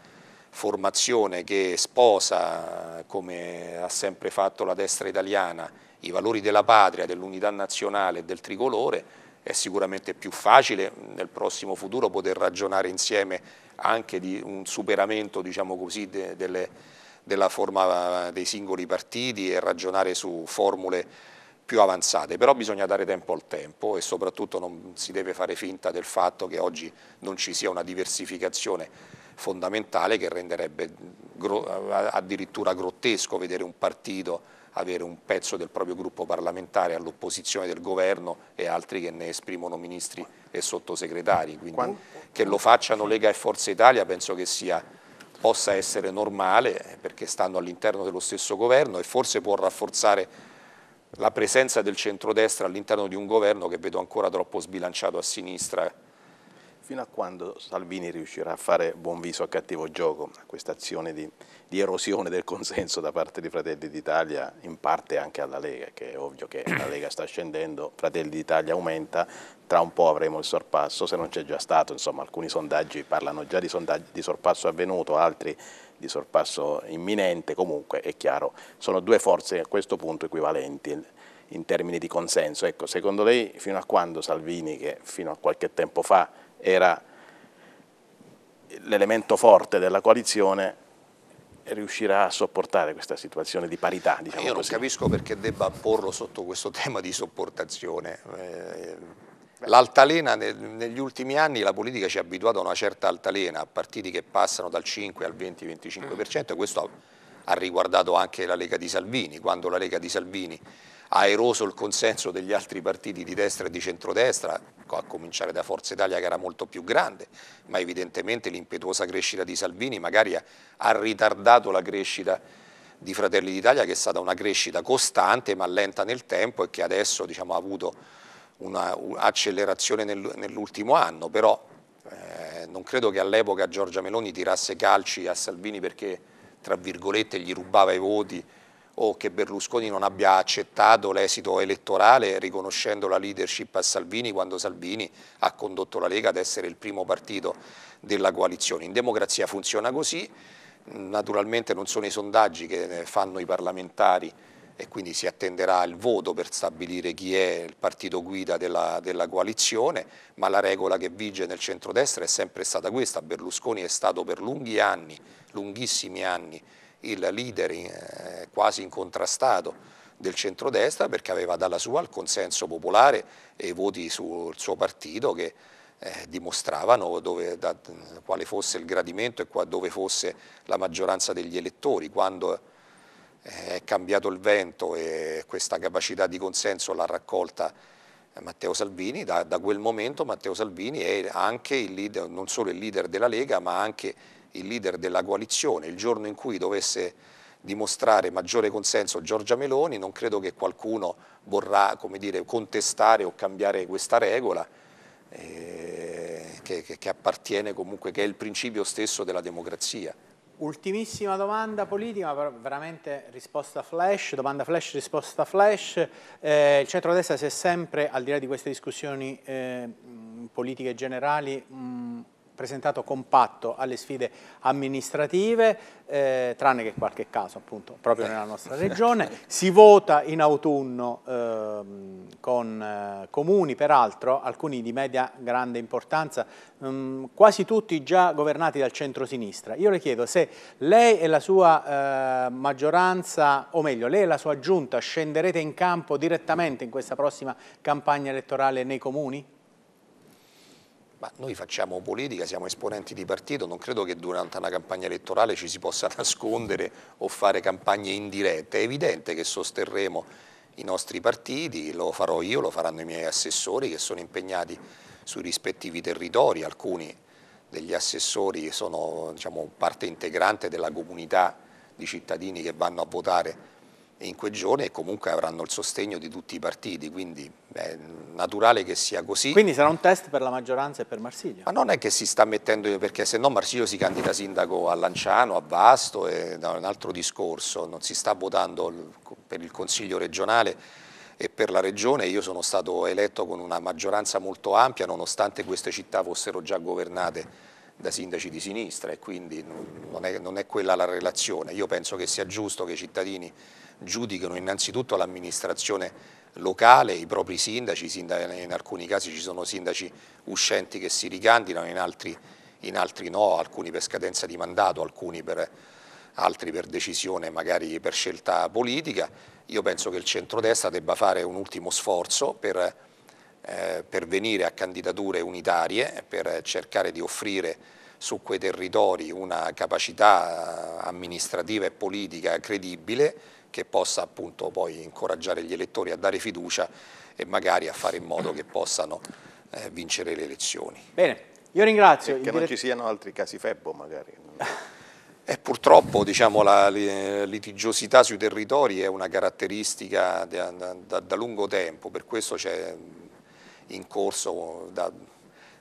formazione che sposa, come ha sempre fatto la destra italiana, i valori della patria, dell'unità nazionale e del tricolore, è sicuramente più facile nel prossimo futuro poter ragionare insieme anche di un superamento diciamo così, de, delle, della forma eh, dei singoli partiti e ragionare su formule più avanzate, però bisogna dare tempo al tempo e soprattutto non si deve fare finta del fatto che oggi non ci sia una diversificazione fondamentale che renderebbe addirittura grottesco vedere un partito avere un pezzo del proprio gruppo parlamentare all'opposizione del governo e altri che ne esprimono ministri e sottosegretari. Quindi Quando? che lo facciano Lega e Forza Italia penso che sia, possa essere normale perché stanno all'interno dello stesso governo e forse può rafforzare la presenza del centrodestra all'interno di un governo che vedo ancora troppo sbilanciato a sinistra Fino a quando Salvini riuscirà a fare buon viso a cattivo gioco a questa azione di, di, erosione del consenso da parte di Fratelli d'Italia, in parte anche alla Lega, che è ovvio che la Lega sta scendendo, Fratelli d'Italia aumenta, tra un po' avremo il sorpasso, se non c'è già stato, insomma alcuni sondaggi parlano già di, sondaggi, di sorpasso avvenuto, altri di sorpasso imminente, comunque è chiaro, sono due forze a questo punto equivalenti in termini di consenso. Ecco, secondo lei fino a quando Salvini, che fino a qualche tempo fa era l'elemento forte della coalizione riuscirà a sopportare questa situazione di parità. Diciamo Io non così. capisco perché debba porlo sotto questo tema di sopportazione. Eh, l'altalena negli ultimi anni la politica ci ha abituato a una certa altalena, a partiti che passano dal 5 al 20-25%, mm. questo ha riguardato anche la Lega di Salvini, quando la Lega di Salvini ha eroso il consenso degli altri partiti di destra e di centrodestra, a cominciare da Forza Italia che era molto più grande, ma evidentemente l'impetuosa crescita di Salvini magari ha ritardato la crescita di Fratelli d'Italia che è stata una crescita costante ma lenta nel tempo e che adesso diciamo, ha avuto un'accelerazione nell'ultimo anno, però eh, non credo che all'epoca Giorgia Meloni tirasse calci a Salvini perché tra virgolette gli rubava i voti o che Berlusconi non abbia accettato l'esito elettorale riconoscendo la leadership a Salvini quando Salvini ha condotto la Lega ad essere il primo partito della coalizione. In democrazia funziona così, naturalmente non sono i sondaggi che fanno i parlamentari e quindi si attenderà il voto per stabilire chi è il partito guida della, della, coalizione, ma la regola che vige nel centrodestra è sempre stata questa, Berlusconi è stato per lunghi anni, lunghissimi anni, il leader eh, quasi incontrastato del centrodestra perché aveva dalla sua il consenso popolare e i voti sul suo partito che eh, dimostravano dove, da, quale fosse il gradimento e qua, dove fosse la maggioranza degli elettori. Quando eh, è cambiato il vento e questa capacità di consenso l'ha raccolta eh, Matteo Salvini, da, da, quel momento Matteo Salvini è anche il leader, non solo il leader della Lega ma anche il leader della coalizione, il giorno in cui dovesse dimostrare maggiore consenso Giorgia Meloni, non credo che qualcuno vorrà dire, contestare o cambiare questa regola eh, che, che, appartiene comunque, che è il principio stesso della democrazia. Ultimissima domanda politica, veramente risposta flash, domanda flash, risposta flash. Eh, il centrodestra si è sempre, al di là di queste discussioni eh, politiche generali, mh, presentato compatto alle sfide amministrative, eh, tranne che qualche caso appunto proprio nella nostra eh. regione. Si vota in autunno eh, con eh, comuni, peraltro alcuni di media grande importanza, mh, mm, quasi tutti già governati dal centro-sinistra. Io le chiedo se lei e la sua eh, maggioranza, o meglio lei e la sua giunta, scenderete in campo direttamente in questa prossima campagna elettorale nei comuni? Ma noi facciamo politica, siamo esponenti di partito, non credo che durante una campagna elettorale ci si possa nascondere o fare campagne indirette. È evidente che sosterremo i nostri partiti, lo farò io, lo faranno i miei assessori che sono impegnati sui rispettivi territori, alcuni degli assessori sono diciamo, parte integrante della comunità di cittadini che vanno a votare in quei giorni e comunque avranno il sostegno di tutti i partiti, quindi è naturale che sia così. Quindi sarà un test per la maggioranza e per Marsiglio? Ma non è che si sta mettendo, perché se no Marsiglio si candida sindaco a Lanciano, a Vasto, è un altro discorso, non si sta votando per il Consiglio regionale e per la Regione, io sono stato eletto con una maggioranza molto ampia nonostante queste città fossero già governate da sindaci di sinistra e quindi non è, non è quella la relazione, io penso che sia giusto che i cittadini giudicano innanzitutto l'amministrazione locale, i propri sindaci, in alcuni casi ci sono sindaci uscenti che si ricandidano, in altri, in altri no, alcuni per scadenza di mandato, alcuni per, altri per decisione, magari per scelta politica. Io penso che il centrodestra debba fare un ultimo sforzo per, eh, per venire a candidature unitarie, per cercare di offrire su quei territori una capacità eh, amministrativa e politica credibile che possa appunto poi incoraggiare gli elettori a dare fiducia e magari a fare in modo che possano eh, vincere le elezioni. Bene, io ringrazio. E che non ci siano altri casi Febbo magari. E purtroppo diciamo, la litigiosità sui territori è una caratteristica da, da, da lungo tempo, per questo c'è in corso da,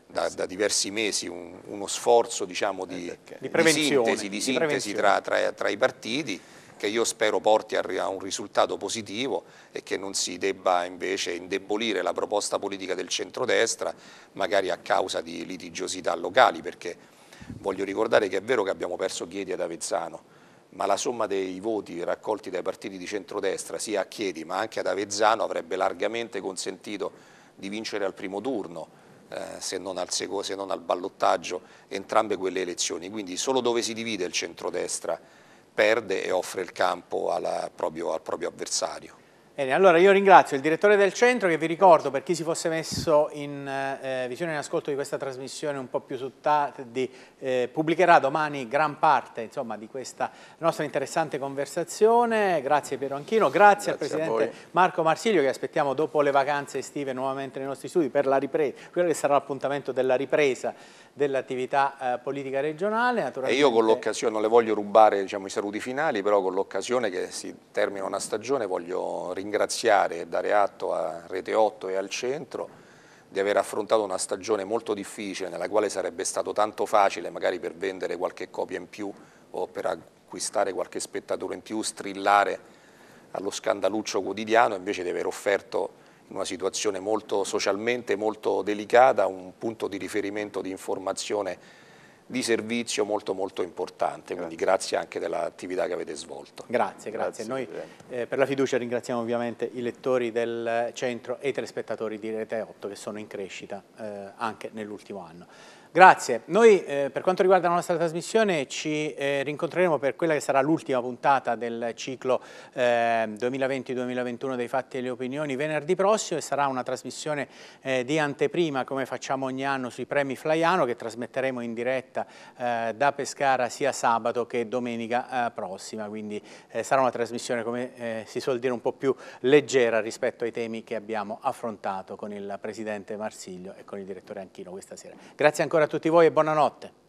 da, diversi mesi un, uno sforzo diciamo, di, eh, di, di, sintesi, di sintesi tra, tra, tra i partiti che io spero porti a un risultato positivo e che non si debba invece indebolire la proposta politica del centrodestra magari a causa di litigiosità locali perché voglio ricordare che è vero che abbiamo perso Chiedi ad Avezzano ma la somma dei voti raccolti dai partiti di centrodestra sia a Chiedi ma anche ad Avezzano avrebbe largamente consentito di vincere al primo turno eh, se, non al se non al ballottaggio entrambe quelle elezioni quindi solo dove si divide il centrodestra perde e offre il campo alla, proprio, al proprio avversario. Bene, allora io ringrazio il direttore del centro che vi ricordo per chi si fosse messo in eh, eh visione e in ascolto di questa trasmissione un po' più su tardi eh, pubblicherà domani gran parte insomma, di questa nostra interessante conversazione, grazie Piero Anchino, grazie, grazie al Presidente Marco Marsiglio che aspettiamo dopo le vacanze estive nuovamente nei nostri studi per la ripresa, quello che sarà l'appuntamento della ripresa dell'attività eh, politica regionale. Naturalmente... E io con l'occasione, non le voglio rubare diciamo, i saluti finali, però con l'occasione che si termina una stagione voglio ringraziare ringraziare e dare atto a Rete 8 e al centro di aver affrontato una stagione molto difficile nella quale sarebbe stato tanto facile magari per vendere qualche copia in più o per acquistare qualche spettatore in più, strillare allo scandaluccio quotidiano invece di aver offerto in una situazione molto socialmente molto delicata un punto di riferimento di informazione di servizio molto molto importante, grazie. quindi grazie anche dell'attività che avete svolto. Grazie, grazie. grazie Noi eh, per la fiducia ringraziamo ovviamente i lettori del centro e i telespettatori di Rete 8 che sono in crescita eh, anche nell'ultimo anno. Grazie. Noi eh, per quanto riguarda la nostra trasmissione ci eh, rincontreremo per quella che sarà l'ultima puntata del ciclo eh, 2020-2021 dei fatti e le opinioni venerdì prossimo e sarà una trasmissione eh, di anteprima come facciamo ogni anno sui premi Flaiano che trasmetteremo in diretta eh, da Pescara sia sabato che domenica eh, prossima, quindi sarà una trasmissione come si suol dire un po' più leggera rispetto ai temi che abbiamo affrontato con il Presidente Marsiglio e con il Direttore Anchino questa sera. Grazie ancora a tutti voi e buonanotte.